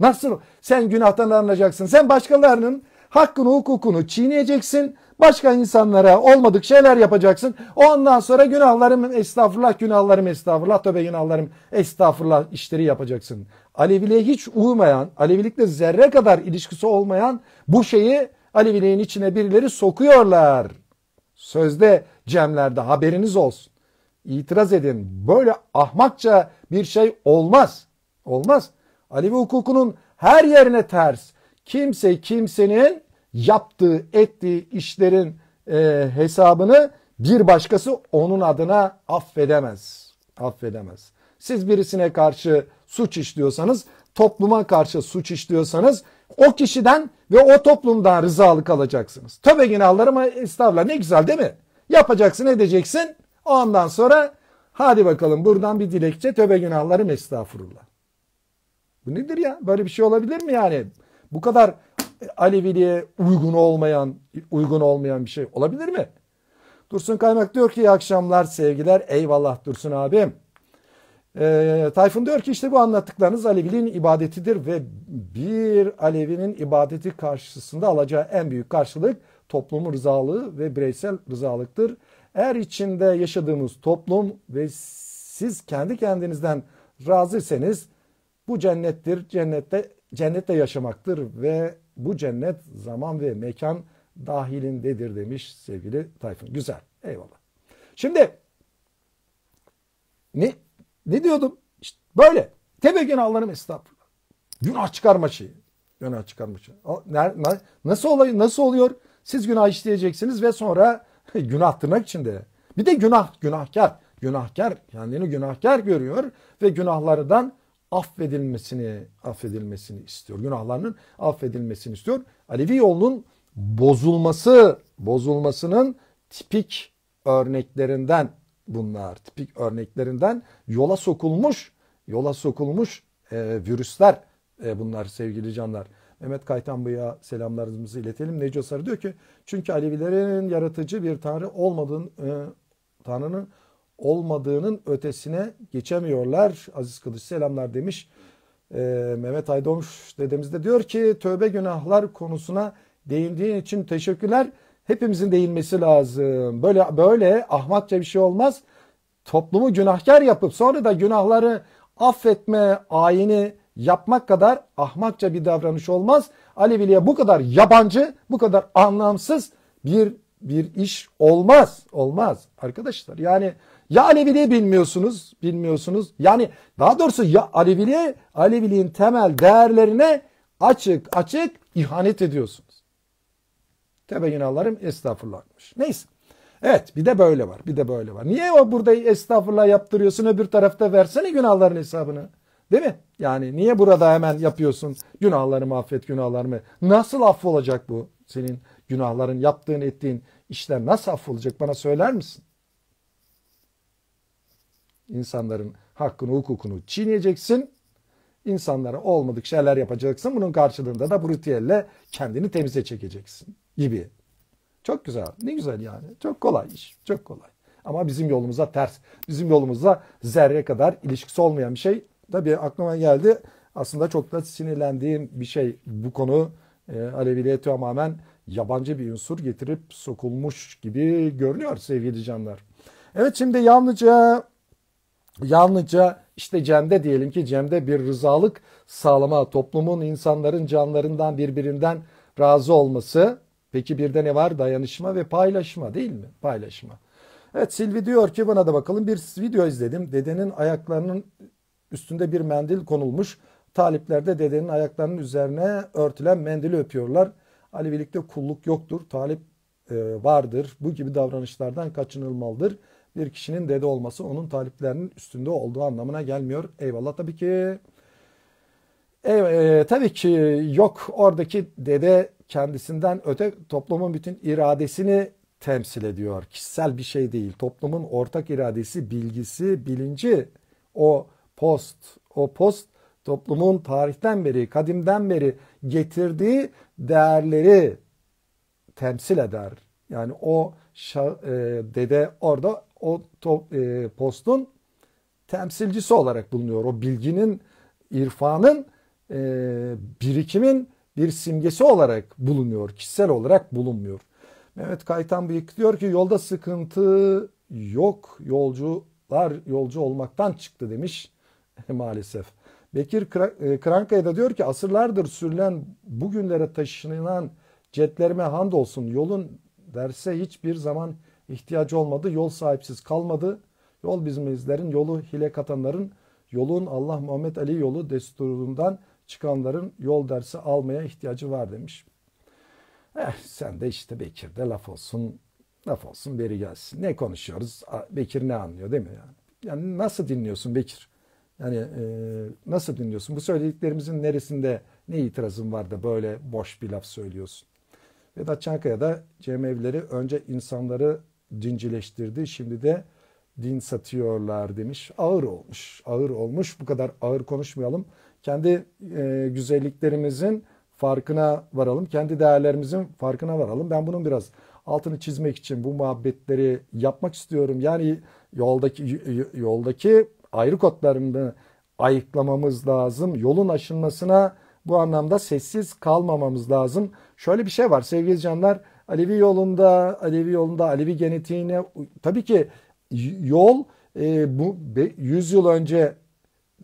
Nasıl sen günahtan arınacaksın? Sen başkalarının hakkını, hukukunu çiğneyeceksin. Başka insanlara olmadık şeyler yapacaksın. Ondan sonra günahlarım estağfurullah, günahlarım estağfurullah, tövbe günahlarım estağfurullah işleri yapacaksın. Aleviliğe hiç uymayan, Alevilikle zerre kadar ilişkisi olmayan bu şeyi Aleviliğin içine birileri sokuyorlar. Sözde cemlerde haberiniz olsun. İtiraz edin. Böyle ahmakça bir şey olmaz. Olmaz. Alevi hukukunun her yerine ters. Kimse kimsenin yaptığı, ettiği işlerin e, hesabını bir başkası onun adına affedemez. Affedemez. Siz birisine karşı suç işliyorsanız, topluma karşı suç işliyorsanız o kişiden ve o toplumdan rızalık alacaksınız. Tövbe günahları ama estağfurullah ne güzel değil mi? Yapacaksın edeceksin. O andan sonra hadi bakalım buradan bir dilekçe tövbe günahlarım estağfurullah. Bu nedir ya? Böyle bir şey olabilir mi yani? Bu kadar e, Aleviliğe uygun olmayan uygun olmayan bir şey olabilir mi? Dursun Kaymak diyor ki iyi akşamlar sevgiler. Eyvallah Dursun abim. E, Tayfun diyor ki işte bu anlattıklarınız Aleviliğin ibadetidir ve bir Alevinin ibadeti karşısında alacağı en büyük karşılık toplumun rızalığı ve bireysel rızalıktır. Eğer içinde yaşadığımız toplum ve siz kendi kendinizden razıysanız bu cennettir. Cennette cennette yaşamaktır ve bu cennet zaman ve mekan dahilindedir demiş sevgili Tayfun. Güzel. Eyvallah. Şimdi ne ne diyordum? İşte böyle. Tebe günahlarım estağfurullah. Günah çıkarma şeyi. Günah çıkarma şeyi. Nasıl, olay, nasıl oluyor? Siz günah işleyeceksiniz ve sonra günah tırnak içinde. Bir de günah, günahkar. Günahkar, kendini günahkar görüyor ve günahlardan affedilmesini affedilmesini istiyor. Günahlarının affedilmesini istiyor. Alevi yolunun bozulması, bozulmasının tipik örneklerinden bunlar tipik örneklerinden yola sokulmuş, yola sokulmuş e, virüsler e, bunlar sevgili canlar. Mehmet Kaytan Bey'e selamlarımızı iletelim. Neco Sarı diyor ki çünkü Alevilerin yaratıcı bir tanrı olmadığın e, tanrının olmadığının ötesine geçemiyorlar. Aziz Kılıç selamlar demiş. E, Mehmet Aydomuş dedemiz de diyor ki tövbe günahlar konusuna değindiğin için teşekkürler. Hepimizin değinmesi lazım. Böyle böyle ahmakça bir şey olmaz. Toplumu günahkar yapıp sonra da günahları affetme ayini yapmak kadar ahmakça bir davranış olmaz. Aleviliğe bu kadar yabancı, bu kadar anlamsız bir bir iş olmaz. Olmaz arkadaşlar. Yani ya Aleviliği bilmiyorsunuz, bilmiyorsunuz. Yani daha doğrusu ya Aleviliye Aleviliğin temel değerlerine açık açık ihanet ediyorsunuz. Tebeyyinallarım estağfurullahmış. Neyse. Evet bir de böyle var. Bir de böyle var. Niye o burada estağfurullah yaptırıyorsun öbür tarafta versene günahların hesabını. Değil mi? Yani niye burada hemen yapıyorsun günahlarımı affet günahlarımı. Nasıl affolacak bu? Senin günahların yaptığın ettiğin işler nasıl affolacak bana söyler misin? İnsanların hakkını hukukunu çiğneyeceksin. İnsanlara olmadık şeyler yapacaksın. Bunun karşılığında da bu kendini temize çekeceksin gibi. Çok güzel. Ne güzel yani. Çok kolay iş. Çok kolay. Ama bizim yolumuza ters. Bizim yolumuza zerre kadar ilişkisi olmayan bir şey. Tabii aklıma geldi. Aslında çok da sinirlendiğim bir şey. Bu konu e, Aleviliğe tamamen yabancı bir unsur getirip sokulmuş gibi görünüyor sevgili canlar. Evet şimdi yalnızca yalnızca işte Cem'de diyelim ki Cem'de bir rızalık sağlama toplumun insanların canlarından birbirinden razı olması Peki bir de ne var? Dayanışma ve paylaşma değil mi? Paylaşma. Evet Silvi diyor ki buna da bakalım. Bir video izledim. Dedenin ayaklarının üstünde bir mendil konulmuş. Talipler de dedenin ayaklarının üzerine örtülen mendili öpüyorlar. Ali birlikte kulluk yoktur. Talip e, vardır. Bu gibi davranışlardan kaçınılmalıdır. Bir kişinin dede olması onun taliplerinin üstünde olduğu anlamına gelmiyor. Eyvallah tabii ki. E, e, tabii ki yok oradaki dede kendisinden öte toplumun bütün iradesini temsil ediyor. Kişisel bir şey değil. Toplumun ortak iradesi, bilgisi, bilinci o post, o post toplumun tarihten beri, kadimden beri getirdiği değerleri temsil eder. Yani o şa- e, dede orada o top, e, postun temsilcisi olarak bulunuyor. O bilginin, irfanın, e, birikimin bir simgesi olarak bulunuyor. Kişisel olarak bulunmuyor. Mehmet Kaytan Bıyık diyor ki yolda sıkıntı yok. Yolcular yolcu olmaktan çıktı demiş maalesef. Bekir Krankaya e, da diyor ki asırlardır sürülen bugünlere taşınan cetlerime hamdolsun yolun derse hiçbir zaman ihtiyacı olmadı. Yol sahipsiz kalmadı. Yol bizim izlerin, yolu hile katanların, yolun Allah Muhammed Ali yolu desturundan çıkanların yol dersi almaya ihtiyacı var demiş. Eh sen de işte Bekir de laf olsun, laf olsun beri gelsin. Ne konuşuyoruz? Bekir ne anlıyor değil mi yani? Yani nasıl dinliyorsun Bekir? Yani e, nasıl dinliyorsun? Bu söylediklerimizin neresinde ne itirazın var da böyle boş bir laf söylüyorsun? Vedat Çankaya da cemevleri önce insanları dincileştirdi. Şimdi de din satıyorlar demiş. Ağır olmuş. Ağır olmuş. Bu kadar ağır konuşmayalım kendi e, güzelliklerimizin farkına varalım. Kendi değerlerimizin farkına varalım. Ben bunun biraz altını çizmek için bu muhabbetleri yapmak istiyorum. Yani yoldaki yoldaki ayrı kodlarını ayıklamamız lazım. Yolun aşınmasına bu anlamda sessiz kalmamamız lazım. Şöyle bir şey var sevgili canlar. Alevi yolunda, Alevi yolunda, Alevi genetiğine tabii ki yol e, bu 100 yıl önce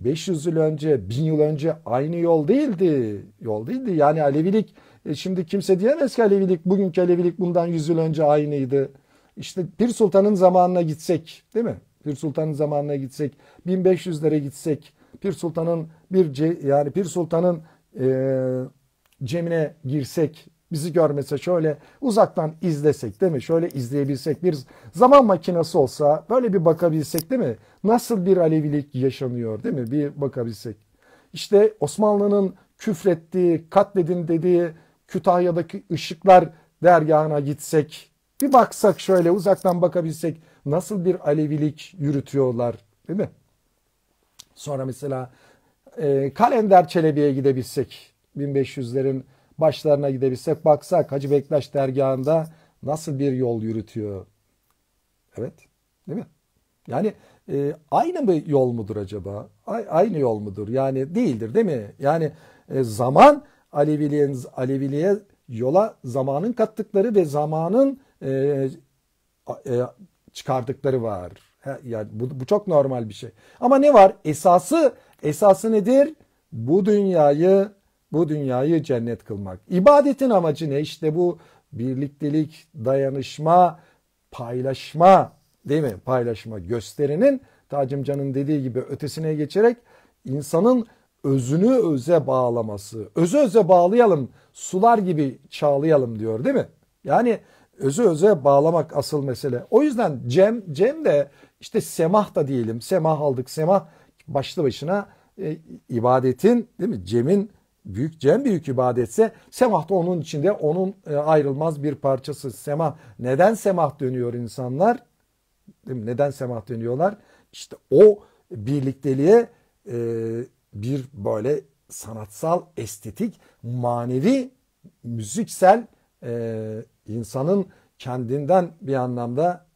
500 yıl önce, 1000 yıl önce aynı yol değildi. Yol değildi. Yani Alevilik e, şimdi kimse diyemez ki Alevilik bugünkü Alevilik bundan 100 yıl önce aynıydı. İşte Pir Sultan'ın zamanına gitsek değil mi? Pir Sultan'ın zamanına gitsek 1500'lere gitsek Pir Sultan'ın bir yani Pir Sultan'ın e, cemine girsek bizi görmese şöyle uzaktan izlesek değil mi? Şöyle izleyebilsek bir zaman makinesi olsa böyle bir bakabilsek değil mi? Nasıl bir Alevilik yaşanıyor değil mi? Bir bakabilsek. İşte Osmanlı'nın küfrettiği, katledin dediği Kütahya'daki ışıklar dergahına gitsek, bir baksak şöyle uzaktan bakabilsek nasıl bir Alevilik yürütüyorlar değil mi? Sonra mesela e, Kalender Çelebi'ye gidebilsek 1500'lerin başlarına gidebilsek baksak Hacı Bektaş dergahında nasıl bir yol yürütüyor. Evet değil mi? Yani e, aynı mı yol mudur acaba? A aynı yol mudur? Yani değildir değil mi? Yani e, zaman Aleviliğe, Aleviliğe yola zamanın kattıkları ve zamanın e, e, çıkardıkları var. He, yani bu, bu çok normal bir şey. Ama ne var? Esası esası nedir? Bu dünyayı bu dünyayı cennet kılmak. İbadetin amacı ne? İşte bu birliktelik, dayanışma, paylaşma değil mi? Paylaşma gösterinin Tacım dediği gibi ötesine geçerek insanın özünü öze bağlaması. Özü öze bağlayalım, sular gibi çağlayalım diyor değil mi? Yani özü öze bağlamak asıl mesele. O yüzden Cem, Cem de işte semah da diyelim. Semah aldık. Semah başlı başına e, ibadetin değil mi? Cem'in büyük cem büyük ibadetse semah da onun içinde onun e, ayrılmaz bir parçası. Semah neden semah dönüyor insanlar? Neden semah dönüyorlar? İşte o birlikteliğe e, bir böyle sanatsal, estetik, manevi, müziksel e, insanın kendinden bir anlamda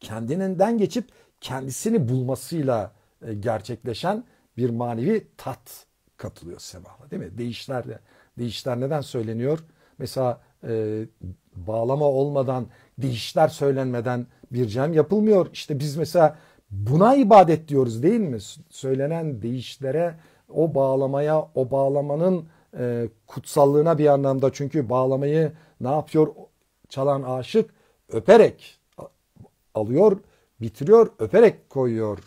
kendinden geçip kendisini bulmasıyla gerçekleşen bir manevi tat katılıyor sevaba değil mi? Değişler, değişler neden söyleniyor? Mesela e, bağlama olmadan, değişler söylenmeden bir cem yapılmıyor. İşte biz mesela buna ibadet diyoruz değil mi? Söylenen değişlere, o bağlamaya, o bağlamanın e, kutsallığına bir anlamda. Çünkü bağlamayı ne yapıyor? Çalan aşık öperek alıyor, bitiriyor, öperek koyuyor.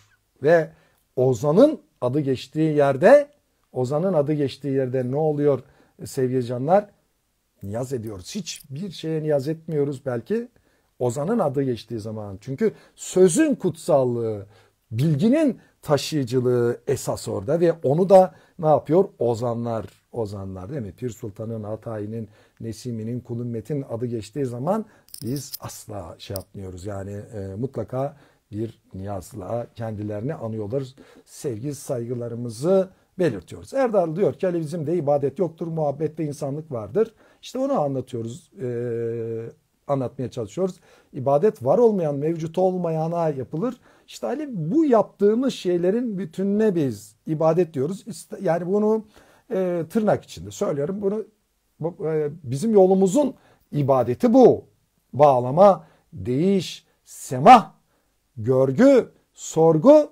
Ve ozanın adı geçtiği yerde, Ozan'ın adı geçtiği yerde ne oluyor sevgili canlar? Niyaz ediyoruz. Hiçbir şeye niyaz etmiyoruz belki. Ozan'ın adı geçtiği zaman. Çünkü sözün kutsallığı, bilginin taşıyıcılığı esas orada ve onu da ne yapıyor? Ozanlar, ozanlar değil mi? Pir Sultan'ın, Atayi'nin, Nesimi'nin, Kulümmet'in adı geçtiği zaman biz asla şey yapmıyoruz. Yani e, mutlaka bir niyazla kendilerini anıyorlar. Sevgi saygılarımızı belirtiyoruz. Erdal diyor ki alevizmde ibadet yoktur, muhabbet ve insanlık vardır. İşte onu anlatıyoruz, e, anlatmaya çalışıyoruz. İbadet var olmayan, mevcut olmayana yapılır. İşte Ali bu yaptığımız şeylerin bütününe biz ibadet diyoruz. Yani bunu e, tırnak içinde söylüyorum. Bunu bu, e, bizim yolumuzun ibadeti bu. Bağlama, değiş, semah görgü, sorgu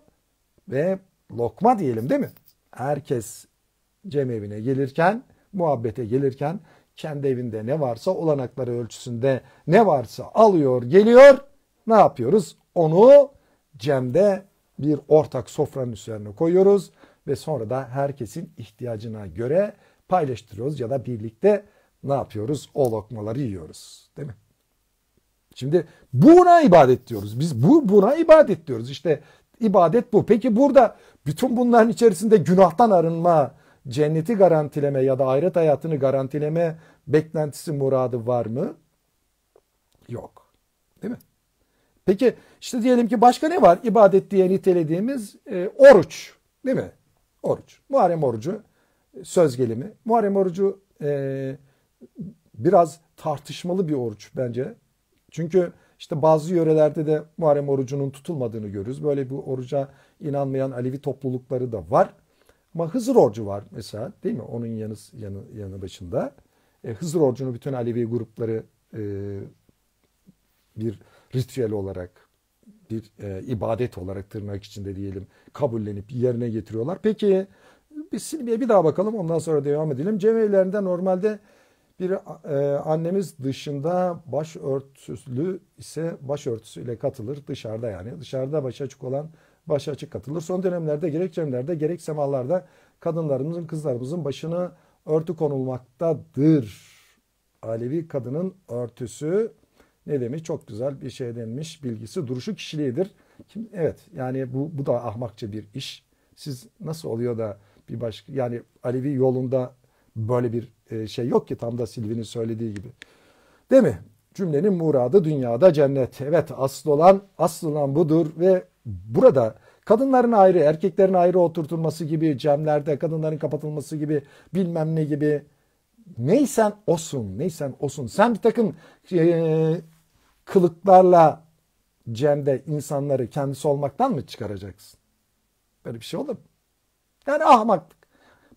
ve lokma diyelim değil mi? Herkes cem evine gelirken, muhabbete gelirken kendi evinde ne varsa olanakları ölçüsünde ne varsa alıyor, geliyor. Ne yapıyoruz? Onu cemde bir ortak sofranın üzerine koyuyoruz ve sonra da herkesin ihtiyacına göre paylaştırıyoruz ya da birlikte ne yapıyoruz? O lokmaları yiyoruz. Değil mi? Şimdi buna ibadet diyoruz. Biz bu buna ibadet diyoruz. İşte ibadet bu. Peki burada bütün bunların içerisinde günahtan arınma, cenneti garantileme ya da ahiret hayatını garantileme beklentisi muradı var mı? Yok. Değil mi? Peki işte diyelim ki başka ne var? İbadet diye nitelediğimiz e, oruç. Değil mi? Oruç. Muharrem orucu e, söz gelimi. Muharrem orucu e, biraz tartışmalı bir oruç bence. Çünkü işte bazı yörelerde de Muharrem orucunun tutulmadığını görürüz. Böyle bir oruca inanmayan Alevi toplulukları da var. Ama Hızır orucu var mesela değil mi? Onun yanı, yanı, yanı başında. E, Hızır orucunu bütün Alevi grupları e, bir ritüel olarak, bir e, ibadet olarak tırnak içinde diyelim kabullenip yerine getiriyorlar. Peki biz silmeye bir daha bakalım ondan sonra devam edelim. Cemevlerinde normalde bir e, annemiz dışında başörtülü ise başörtüsüyle katılır. Dışarıda yani. Dışarıda başı açık olan başı açık katılır. Son dönemlerde gerek cemlerde gerek semalarda kadınlarımızın kızlarımızın başına örtü konulmaktadır. Alevi kadının örtüsü ne demiş? Çok güzel bir şey denmiş. Bilgisi duruşu kişiliğidir. Kim, evet yani bu, bu da ahmakça bir iş. Siz nasıl oluyor da bir başka yani Alevi yolunda böyle bir e, şey yok ki tam da Silvi'nin söylediği gibi. Değil mi? Cümlenin muradı dünyada cennet. Evet asıl olan, asıl olan budur ve burada kadınların ayrı, erkeklerin ayrı oturtulması gibi, cemlerde kadınların kapatılması gibi, bilmem ne gibi. Neysen osun, neysen osun. Sen bir takım e, kılıklarla cemde insanları kendisi olmaktan mı çıkaracaksın? Böyle bir şey olur mu? Yani ahmaklık.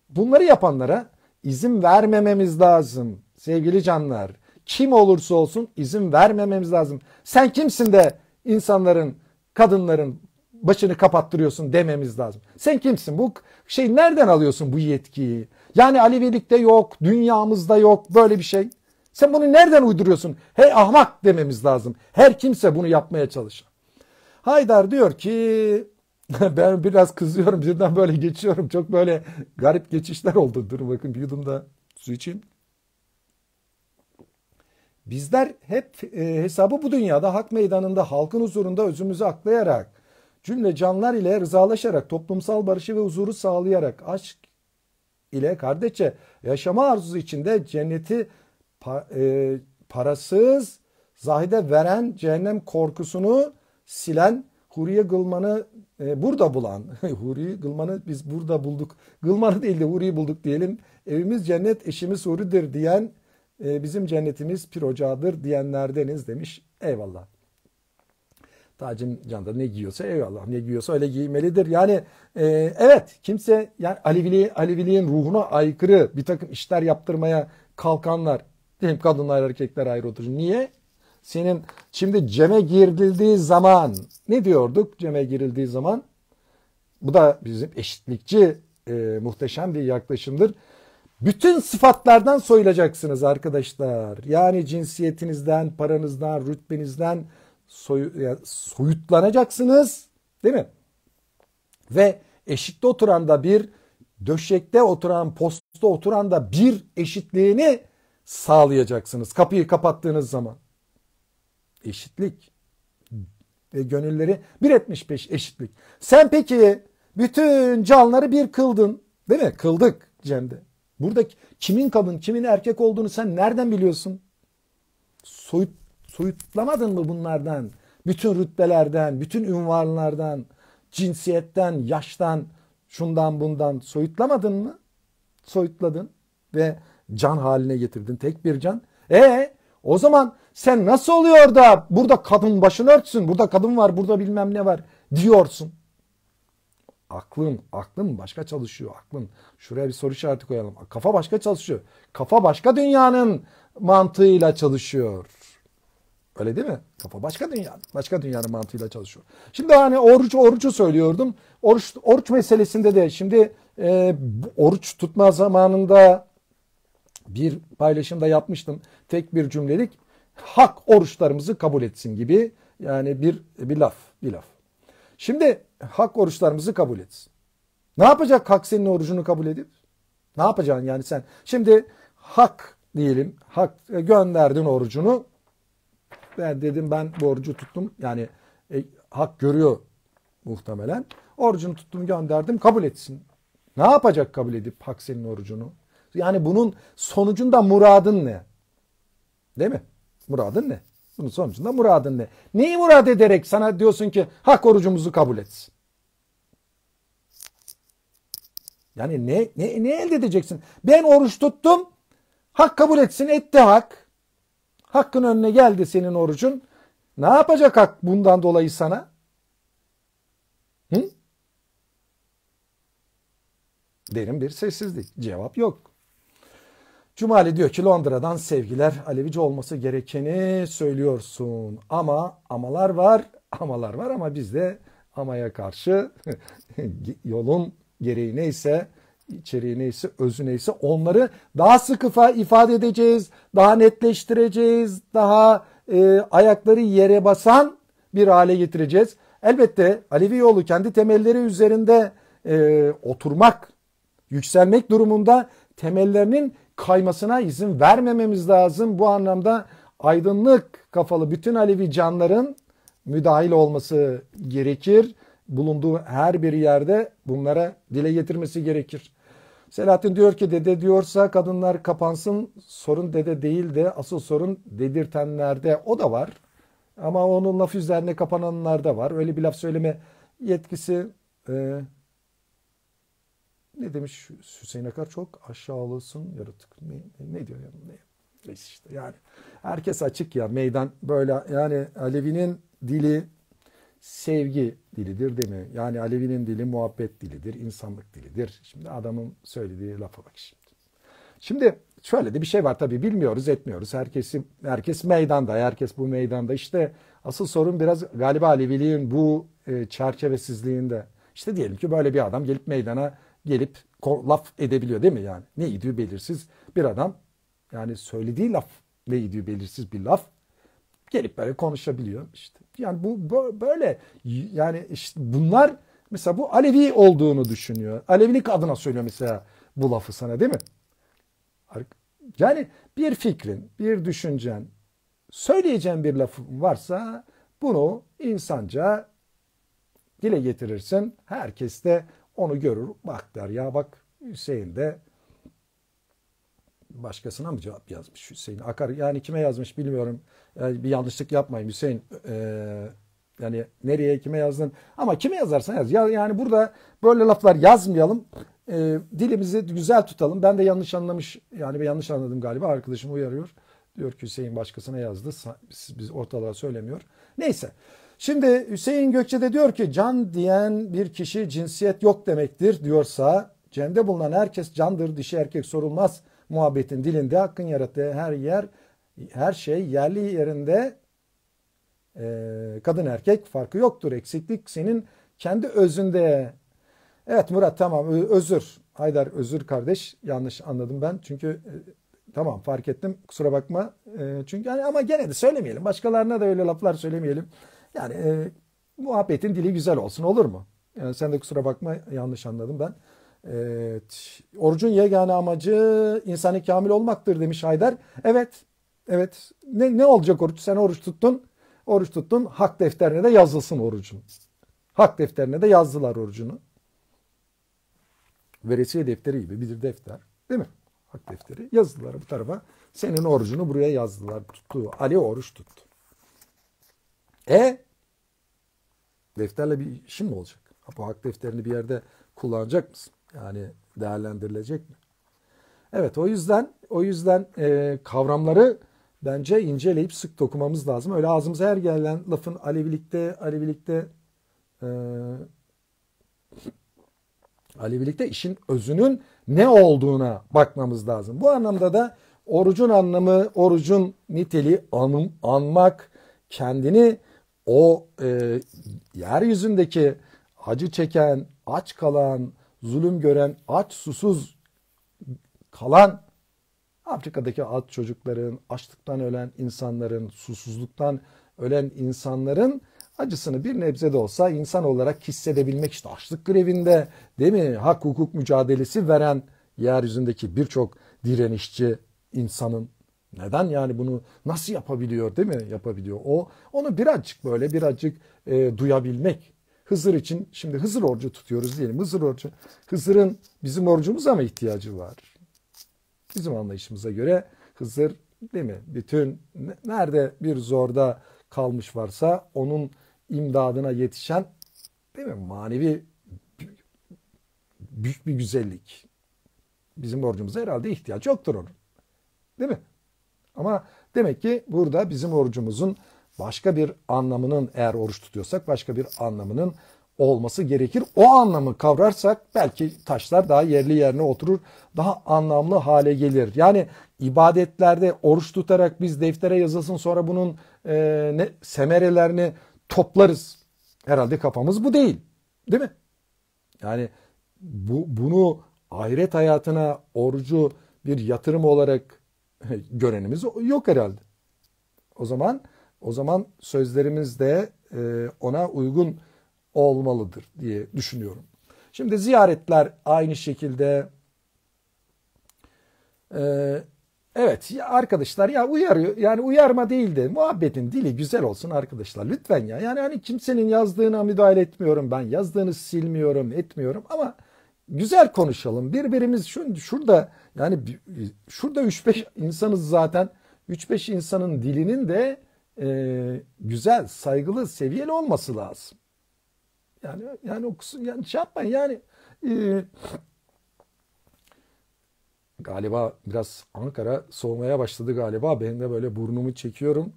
Bunları yapanlara izin vermememiz lazım sevgili canlar. Kim olursa olsun izin vermememiz lazım. Sen kimsin de insanların, kadınların başını kapattırıyorsun dememiz lazım. Sen kimsin? Bu şey nereden alıyorsun bu yetkiyi? Yani Alevilikte yok, dünyamızda yok böyle bir şey. Sen bunu nereden uyduruyorsun? Hey ahmak dememiz lazım. Her kimse bunu yapmaya çalışır. Haydar diyor ki ben biraz kızıyorum birden böyle geçiyorum. Çok böyle garip geçişler oldu. Dur bakın bir yudum da su için. Bizler hep e, hesabı bu dünyada hak meydanında halkın huzurunda özümüzü aklayarak cümle canlar ile rızalaşarak toplumsal barışı ve huzuru sağlayarak aşk ile kardeşçe yaşama arzusu içinde cenneti pa, e, parasız zahide veren cehennem korkusunu silen Huriye Gılman'ı e, burada bulan, Huriye Gılman'ı biz burada bulduk, Gılman'ı değil de Huri'yi bulduk diyelim. Evimiz cennet, eşimiz Huri'dir diyen, e, bizim cennetimiz pir ocağıdır diyenlerdeniz demiş. Eyvallah. Tacim Can'da ne giyiyorsa eyvallah ne giyiyorsa öyle giymelidir. Yani e, evet kimse yani Alevili, Aleviliğin ruhuna aykırı bir takım işler yaptırmaya kalkanlar hem kadınlar erkekler ayrı oturur. Niye? senin şimdi ceme girildiği zaman ne diyorduk ceme girildiği zaman? Bu da bizim eşitlikçi e, muhteşem bir yaklaşımdır. Bütün sıfatlardan soyulacaksınız arkadaşlar. Yani cinsiyetinizden, paranızdan, rütbenizden soy, yani soyutlanacaksınız. Değil mi? Ve eşitte oturan da bir, döşekte oturan, posta oturan da bir eşitliğini sağlayacaksınız. Kapıyı kapattığınız zaman. Eşitlik. Ve gönülleri bir etmiş beş eşitlik. Sen peki bütün canları bir kıldın. Değil mi? Kıldık Cem'de. Burada kimin kadın, kimin erkek olduğunu sen nereden biliyorsun? Soyut, soyutlamadın mı bunlardan? Bütün rütbelerden, bütün ünvanlardan, cinsiyetten, yaştan, şundan bundan soyutlamadın mı? Soyutladın ve can haline getirdin. Tek bir can. E o zaman sen nasıl oluyor da burada kadın başını örtsün, burada kadın var, burada bilmem ne var diyorsun. Aklın, aklın başka çalışıyor aklın. Şuraya bir soru işareti koyalım. Kafa başka çalışıyor. Kafa başka dünyanın mantığıyla çalışıyor. Öyle değil mi? Kafa başka dünya başka dünyanın mantığıyla çalışıyor. Şimdi hani oruç, orucu söylüyordum. Oruç, oruç meselesinde de şimdi e, oruç tutma zamanında bir paylaşımda yapmıştım. Tek bir cümlelik hak oruçlarımızı kabul etsin gibi yani bir bir laf, bir laf. Şimdi hak oruçlarımızı kabul etsin. Ne yapacak hak senin orucunu kabul edip? Ne yapacaksın yani sen? Şimdi hak diyelim, hak e, gönderdin orucunu. Ben dedim ben bu orucu tuttum. Yani e, hak görüyor muhtemelen. Orucunu tuttum gönderdim kabul etsin. Ne yapacak kabul edip hak senin orucunu? Yani bunun sonucunda muradın ne? Değil mi? Muradın ne? Bunun sonucunda muradın ne? Neyi murad ederek sana diyorsun ki hak orucumuzu kabul etsin? Yani ne, ne, ne elde edeceksin? Ben oruç tuttum. Hak kabul etsin etti hak. Hakkın önüne geldi senin orucun. Ne yapacak hak bundan dolayı sana? Hı? Derin bir sessizlik. Cevap yok. Cumali diyor ki Londra'dan sevgiler Alevice olması gerekeni söylüyorsun. Ama amalar var, amalar var ama biz de amaya karşı yolun gereği neyse, içeriği neyse, özü neyse onları daha sıkı ifade edeceğiz, daha netleştireceğiz, daha e, ayakları yere basan bir hale getireceğiz. Elbette Alevi yolu kendi temelleri üzerinde e, oturmak, yükselmek durumunda temellerinin kaymasına izin vermememiz lazım. Bu anlamda aydınlık kafalı bütün Alevi canların müdahil olması gerekir. Bulunduğu her bir yerde bunlara dile getirmesi gerekir. Selahattin diyor ki dede diyorsa kadınlar kapansın sorun dede değil de asıl sorun dedirtenlerde o da var. Ama onun laf üzerine kapananlar da var. Öyle bir laf söyleme yetkisi e, ne demiş Hüseyin Akar çok aşağılısın yaratık. Ne, ne diyor ya? Ne? işte yani herkes açık ya meydan böyle yani Alevi'nin dili sevgi dilidir değil mi? Yani Alevi'nin dili muhabbet dilidir, insanlık dilidir. Şimdi adamın söylediği lafa bak şimdi. Şimdi şöyle de bir şey var tabii bilmiyoruz etmiyoruz. Herkesi, herkes meydanda, herkes bu meydanda. İşte asıl sorun biraz galiba Aleviliğin bu e, çerçevesizliğinde. İşte diyelim ki böyle bir adam gelip meydana gelip laf edebiliyor değil mi yani? Ne idüğü belirsiz bir adam yani söylediği laf ne idüğü belirsiz bir laf gelip böyle konuşabiliyor işte. Yani bu böyle yani işte bunlar mesela bu Alevi olduğunu düşünüyor. Alevilik adına söylüyor mesela bu lafı sana değil mi? Yani bir fikrin, bir düşüncen, söyleyeceğin bir lafın varsa bunu insanca dile getirirsin. Herkes de onu görür bak der ya bak Hüseyin de başkasına mı cevap yazmış Hüseyin Akar yani kime yazmış bilmiyorum yani bir yanlışlık yapmayın Hüseyin e, yani nereye kime yazdın ama kime yazarsan yaz ya, yani burada böyle laflar yazmayalım e, dilimizi güzel tutalım ben de yanlış anlamış yani bir yanlış anladım galiba arkadaşım uyarıyor diyor ki Hüseyin başkasına yazdı biz ortalığa söylemiyor neyse Şimdi Hüseyin Gökçe de diyor ki can diyen bir kişi cinsiyet yok demektir diyorsa cemde bulunan herkes candır dişi erkek sorulmaz muhabbetin dilinde hakkın yarattığı her yer her şey yerli yerinde e, kadın erkek farkı yoktur eksiklik senin kendi özünde evet Murat tamam özür Haydar özür kardeş yanlış anladım ben çünkü e, tamam fark ettim kusura bakma e, çünkü yani ama gene de söylemeyelim başkalarına da öyle laflar söylemeyelim. Yani e, muhabbetin dili güzel olsun olur mu? Yani sen de kusura bakma yanlış anladım ben. Evet, orucun yegane amacı insanı kamil olmaktır demiş Haydar. Evet, evet. Ne, ne olacak oruç? Sen oruç tuttun, oruç tuttun. Hak defterine de yazılsın orucun. Hak defterine de yazdılar orucunu. Veresiye defteri gibi bir defter. Değil mi? Hak defteri. Yazdılar bu tarafa. Senin orucunu buraya yazdılar. Tuttu. Ali oruç tuttu. E defterle bir işin mi olacak? Bu hak defterini bir yerde kullanacak mısın? Yani değerlendirilecek mi? Evet o yüzden o yüzden e, kavramları bence inceleyip sık dokumamız lazım. Öyle ağzımıza her gelen lafın Alevilikte Alevilikte e, Alevilikte işin özünün ne olduğuna bakmamız lazım. Bu anlamda da orucun anlamı, orucun niteliği anım, anmak, kendini o e, yeryüzündeki acı çeken, aç kalan, zulüm gören, aç susuz kalan Afrika'daki aç çocukların, açlıktan ölen insanların, susuzluktan ölen insanların acısını bir nebze de olsa insan olarak hissedebilmek işte açlık grevinde değil mi? Hak hukuk mücadelesi veren yeryüzündeki birçok direnişçi insanın neden yani bunu nasıl yapabiliyor değil mi? Yapabiliyor. O onu birazcık böyle birazcık e, duyabilmek. Hızır için şimdi Hızır orcu tutuyoruz diyelim. Hızır orcu Hızır'ın bizim orucumuza mı ihtiyacı var? Bizim anlayışımıza göre Hızır değil mi? Bütün nerede bir zorda kalmış varsa onun imdadına yetişen değil mi? Manevi büyük bir güzellik. Bizim borcumuza herhalde ihtiyaç yoktur onun. Değil mi? Ama demek ki burada bizim orucumuzun başka bir anlamının eğer oruç tutuyorsak başka bir anlamının olması gerekir. O anlamı kavrarsak belki taşlar daha yerli yerine oturur, daha anlamlı hale gelir. Yani ibadetlerde oruç tutarak biz deftere yazılsın sonra bunun e, ne, semerelerini toplarız. Herhalde kafamız bu değil. Değil mi? Yani bu, bunu ahiret hayatına orucu bir yatırım olarak görenimiz yok herhalde. O zaman o zaman sözlerimiz de e, ona uygun olmalıdır diye düşünüyorum. Şimdi ziyaretler aynı şekilde e, evet ya arkadaşlar ya uyarıyor yani uyarma değil de muhabbetin dili güzel olsun arkadaşlar lütfen ya yani hani kimsenin yazdığına müdahale etmiyorum ben yazdığını silmiyorum etmiyorum ama güzel konuşalım. Birbirimiz şu, şurada yani şurada 3-5 insanız zaten. 3-5 insanın dilinin de e, güzel, saygılı, seviyeli olması lazım. Yani yani okusun. yani şey yapmayın yani e, galiba biraz Ankara soğumaya başladı galiba. Ben de böyle burnumu çekiyorum.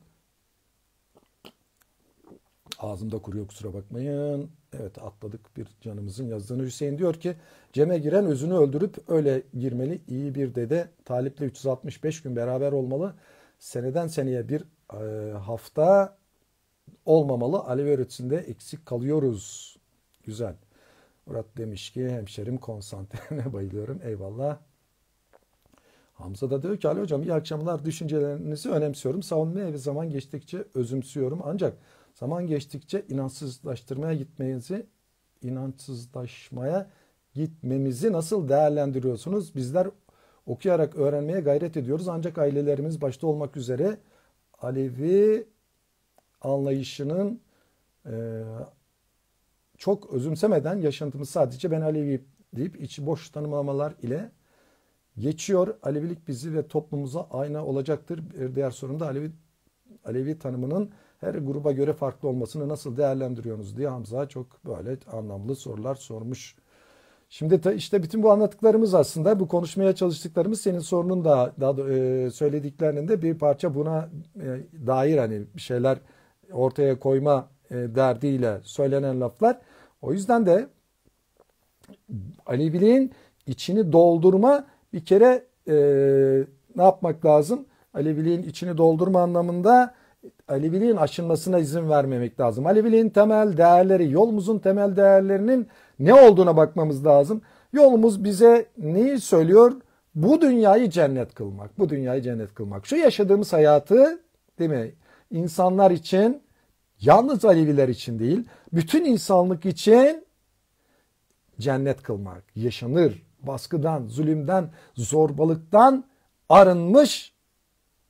Ağzımda kuruyor kusura bakmayın. Evet atladık bir canımızın yazdığını. Hüseyin diyor ki Cem'e giren özünü öldürüp öyle girmeli. iyi bir dede Talip'le 365 gün beraber olmalı. Seneden seneye bir e, hafta olmamalı. Ali öğretisinde eksik kalıyoruz. Güzel. Murat demiş ki hemşerim konsantrene bayılıyorum. Eyvallah. Hamza da diyor ki Ali hocam iyi akşamlar düşüncelerinizi önemsiyorum. Savunmaya ve zaman geçtikçe özümsüyorum. Ancak Zaman geçtikçe inançsızlaştırmaya gitmenizi, inançsızlaşmaya gitmemizi nasıl değerlendiriyorsunuz? Bizler okuyarak öğrenmeye gayret ediyoruz. Ancak ailelerimiz başta olmak üzere Alevi anlayışının e, çok özümsemeden yaşantımız sadece ben Alevi deyip içi boş tanımlamalar ile geçiyor. Alevilik bizi ve toplumuza ayna olacaktır. Bir diğer sorun da Alevi, Alevi tanımının her gruba göre farklı olmasını nasıl değerlendiriyorsunuz diye Hamza çok böyle anlamlı sorular sormuş. Şimdi işte bütün bu anlattıklarımız aslında bu konuşmaya çalıştıklarımız senin sorunun da daha da, e, söylediklerinin de bir parça buna e, dair hani bir şeyler ortaya koyma e, derdiyle söylenen laflar. O yüzden de Ali Alevilerin içini doldurma bir kere e, ne yapmak lazım? Ali Aleviliğin içini doldurma anlamında Aleviliğin aşınmasına izin vermemek lazım. Aleviliğin temel değerleri, yolumuzun temel değerlerinin ne olduğuna bakmamız lazım. Yolumuz bize neyi söylüyor? Bu dünyayı cennet kılmak. Bu dünyayı cennet kılmak. Şu yaşadığımız hayatı değil mi? İnsanlar için yalnız Aleviler için değil, bütün insanlık için cennet kılmak. Yaşanır baskıdan, zulümden, zorbalıktan arınmış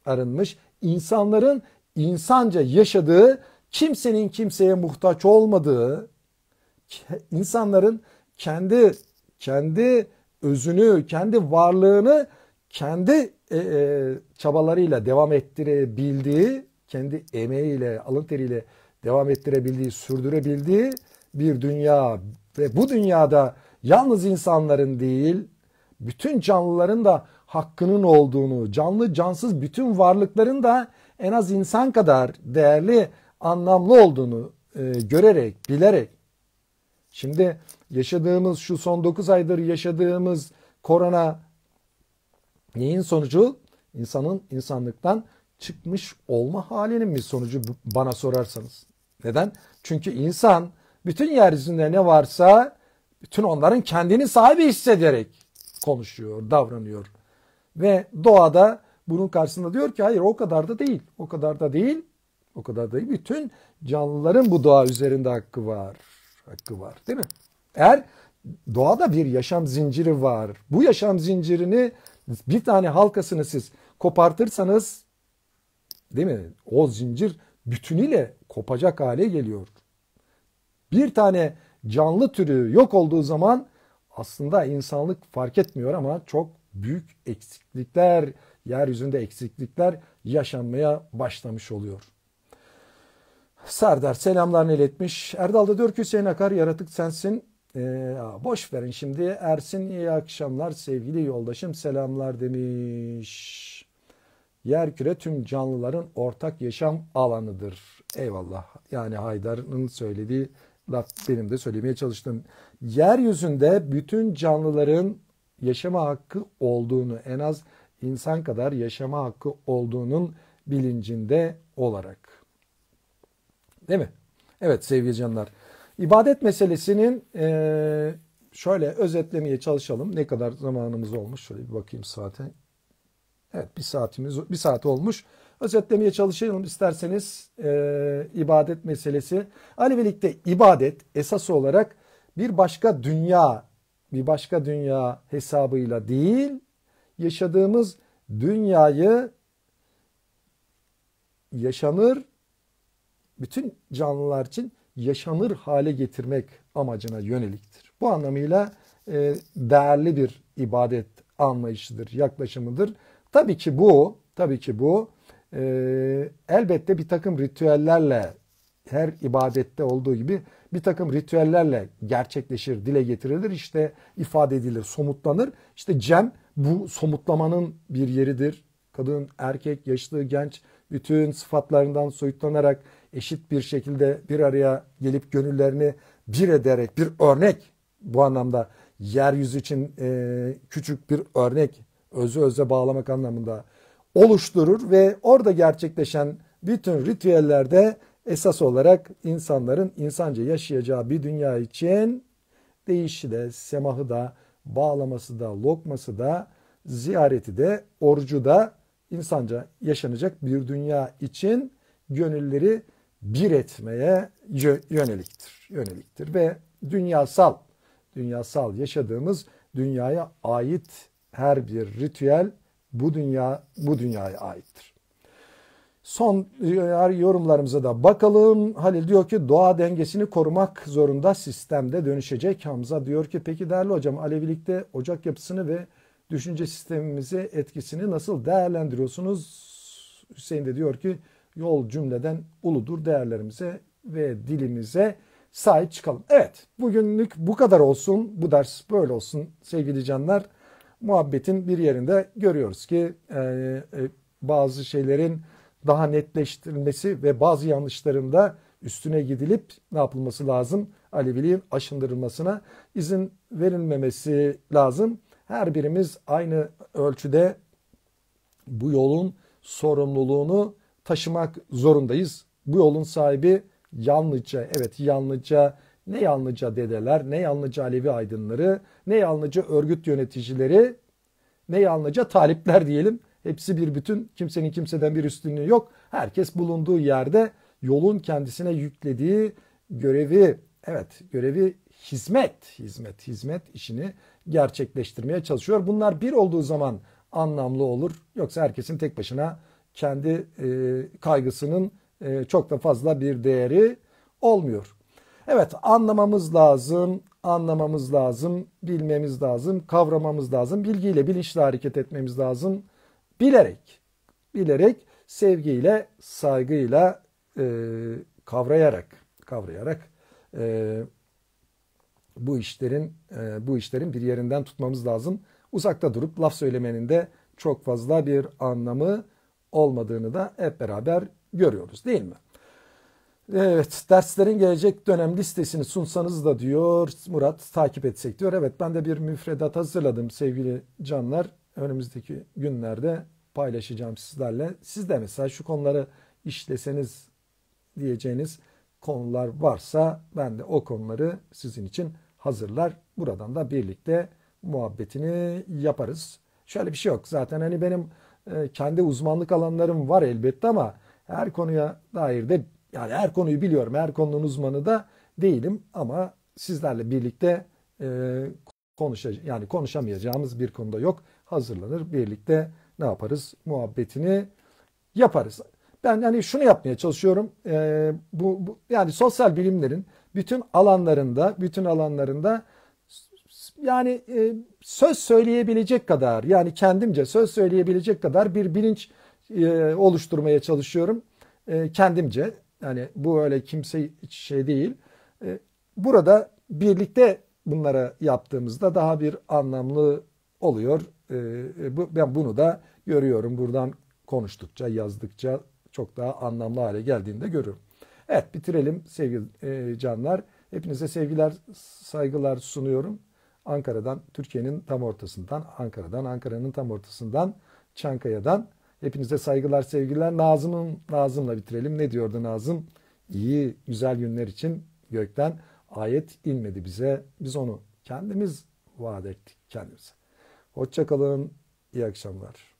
arınmış insanların insanca yaşadığı, kimsenin kimseye muhtaç olmadığı, insanların kendi kendi özünü, kendi varlığını kendi e, e, çabalarıyla devam ettirebildiği, kendi emeğiyle, alın teriyle devam ettirebildiği, sürdürebildiği bir dünya ve bu dünyada yalnız insanların değil, bütün canlıların da hakkının olduğunu, canlı cansız bütün varlıkların da en az insan kadar değerli, anlamlı olduğunu e, görerek, bilerek. Şimdi yaşadığımız şu son 9 aydır yaşadığımız korona neyin sonucu? İnsanın insanlıktan çıkmış olma halinin bir sonucu bana sorarsanız. Neden? Çünkü insan bütün yeryüzünde ne varsa bütün onların kendini sahibi hissederek konuşuyor, davranıyor. Ve doğada bunun karşısında diyor ki hayır o kadar da değil. O kadar da değil. O kadar da değil. Bütün canlıların bu doğa üzerinde hakkı var. Hakkı var değil mi? Eğer doğada bir yaşam zinciri var. Bu yaşam zincirini bir tane halkasını siz kopartırsanız değil mi? O zincir bütünüyle kopacak hale geliyor. Bir tane canlı türü yok olduğu zaman aslında insanlık fark etmiyor ama çok büyük eksiklikler yeryüzünde eksiklikler yaşanmaya başlamış oluyor. Serdar selamlarını iletmiş. Erdal da diyor ki Hüseyin Akar yaratık sensin. Ee, boş verin şimdi. Ersin iyi akşamlar sevgili yoldaşım selamlar demiş. Yer küre tüm canlıların ortak yaşam alanıdır. Eyvallah. Yani Haydar'ın söylediği laf benim de söylemeye çalıştım. Yeryüzünde bütün canlıların yaşama hakkı olduğunu en az insan kadar yaşama hakkı olduğunun bilincinde olarak. Değil mi? Evet sevgili canlar. İbadet meselesinin e, şöyle özetlemeye çalışalım. Ne kadar zamanımız olmuş? Şöyle bir bakayım saate. Evet bir saatimiz bir saat olmuş. Özetlemeye çalışalım isterseniz e, ibadet meselesi. Aynı birlikte ibadet esas olarak bir başka dünya bir başka dünya hesabıyla değil yaşadığımız dünyayı yaşanır bütün canlılar için yaşanır hale getirmek amacına yöneliktir. Bu anlamıyla e, değerli bir ibadet anlayışıdır, yaklaşımıdır. Tabii ki bu, tabii ki bu e, elbette bir takım ritüellerle her ibadette olduğu gibi bir takım ritüellerle gerçekleşir, dile getirilir, işte ifade edilir, somutlanır. İşte Cem bu somutlamanın bir yeridir. Kadın, erkek, yaşlı, genç bütün sıfatlarından soyutlanarak eşit bir şekilde bir araya gelip gönüllerini bir ederek bir örnek bu anlamda yeryüzü için e, küçük bir örnek özü öze bağlamak anlamında oluşturur ve orada gerçekleşen bütün ritüellerde esas olarak insanların insanca yaşayacağı bir dünya için değişi de semahı da bağlaması da, lokması da, ziyareti de, orucu da insanca yaşanacak bir dünya için gönülleri bir etmeye yöneliktir. Yöneliktir ve dünyasal, dünyasal yaşadığımız dünyaya ait her bir ritüel bu dünya bu dünyaya aittir. Son e, yorumlarımıza da bakalım. Halil diyor ki doğa dengesini korumak zorunda sistemde dönüşecek. Hamza diyor ki peki değerli hocam Alevilikte ocak yapısını ve düşünce sistemimizi etkisini nasıl değerlendiriyorsunuz? Hüseyin de diyor ki yol cümleden uludur değerlerimize ve dilimize sahip çıkalım. Evet bugünlük bu kadar olsun. Bu ders böyle olsun sevgili canlar. Muhabbetin bir yerinde görüyoruz ki e, e, bazı şeylerin daha netleştirilmesi ve bazı yanlışların da üstüne gidilip ne yapılması lazım? Aleviliğin aşındırılmasına izin verilmemesi lazım. Her birimiz aynı ölçüde bu yolun sorumluluğunu taşımak zorundayız. Bu yolun sahibi yalnızca, evet yalnızca ne yalnızca dedeler, ne yalnızca Alevi aydınları, ne yalnızca örgüt yöneticileri, ne yalnızca talipler diyelim. Hepsi bir bütün. Kimsenin kimseden bir üstünlüğü yok. Herkes bulunduğu yerde yolun kendisine yüklediği görevi, evet görevi hizmet, hizmet, hizmet işini gerçekleştirmeye çalışıyor. Bunlar bir olduğu zaman anlamlı olur. Yoksa herkesin tek başına kendi e, kaygısının e, çok da fazla bir değeri olmuyor. Evet anlamamız lazım, anlamamız lazım, bilmemiz lazım, kavramamız lazım, bilgiyle bilinçle hareket etmemiz lazım bilerek, bilerek sevgiyle, saygıyla e, kavrayarak, kavrayarak e, bu işlerin e, bu işlerin bir yerinden tutmamız lazım. Uzakta durup laf söylemenin de çok fazla bir anlamı olmadığını da hep beraber görüyoruz değil mi? Evet derslerin gelecek dönem listesini sunsanız da diyor Murat takip etsek diyor. Evet ben de bir müfredat hazırladım sevgili canlar önümüzdeki günlerde paylaşacağım sizlerle. Siz de mesela şu konuları işleseniz diyeceğiniz konular varsa ben de o konuları sizin için hazırlar. Buradan da birlikte muhabbetini yaparız. Şöyle bir şey yok zaten hani benim e, kendi uzmanlık alanlarım var elbette ama her konuya dair de yani her konuyu biliyorum. Her konunun uzmanı da değilim ama sizlerle birlikte e, konuşacağım yani konuşamayacağımız bir konuda yok hazırlanır. Birlikte ne yaparız? Muhabbetini yaparız. Ben yani şunu yapmaya çalışıyorum. E, bu, bu yani sosyal bilimlerin bütün alanlarında, bütün alanlarında yani e, söz söyleyebilecek kadar yani kendimce söz söyleyebilecek kadar bir bilinç e, oluşturmaya çalışıyorum. E, kendimce yani bu öyle kimse şey değil. E, burada birlikte bunlara yaptığımızda daha bir anlamlı oluyor. Ee, e, bu, ben bunu da görüyorum buradan konuştukça, yazdıkça çok daha anlamlı hale geldiğinde görüyorum. Evet bitirelim sevgili e, canlar. Hepinize sevgiler, saygılar sunuyorum. Ankara'dan, Türkiye'nin tam ortasından, Ankara'dan, Ankara'nın tam ortasından, Çankaya'dan. Hepinize saygılar, sevgiler. Nazım'ın Nazım'la bitirelim. Ne diyordu Nazım? İyi, güzel günler için gökten ayet inmedi bize. Biz onu kendimiz vaat ettik kendimize. Hoşçakalın, iyi akşamlar.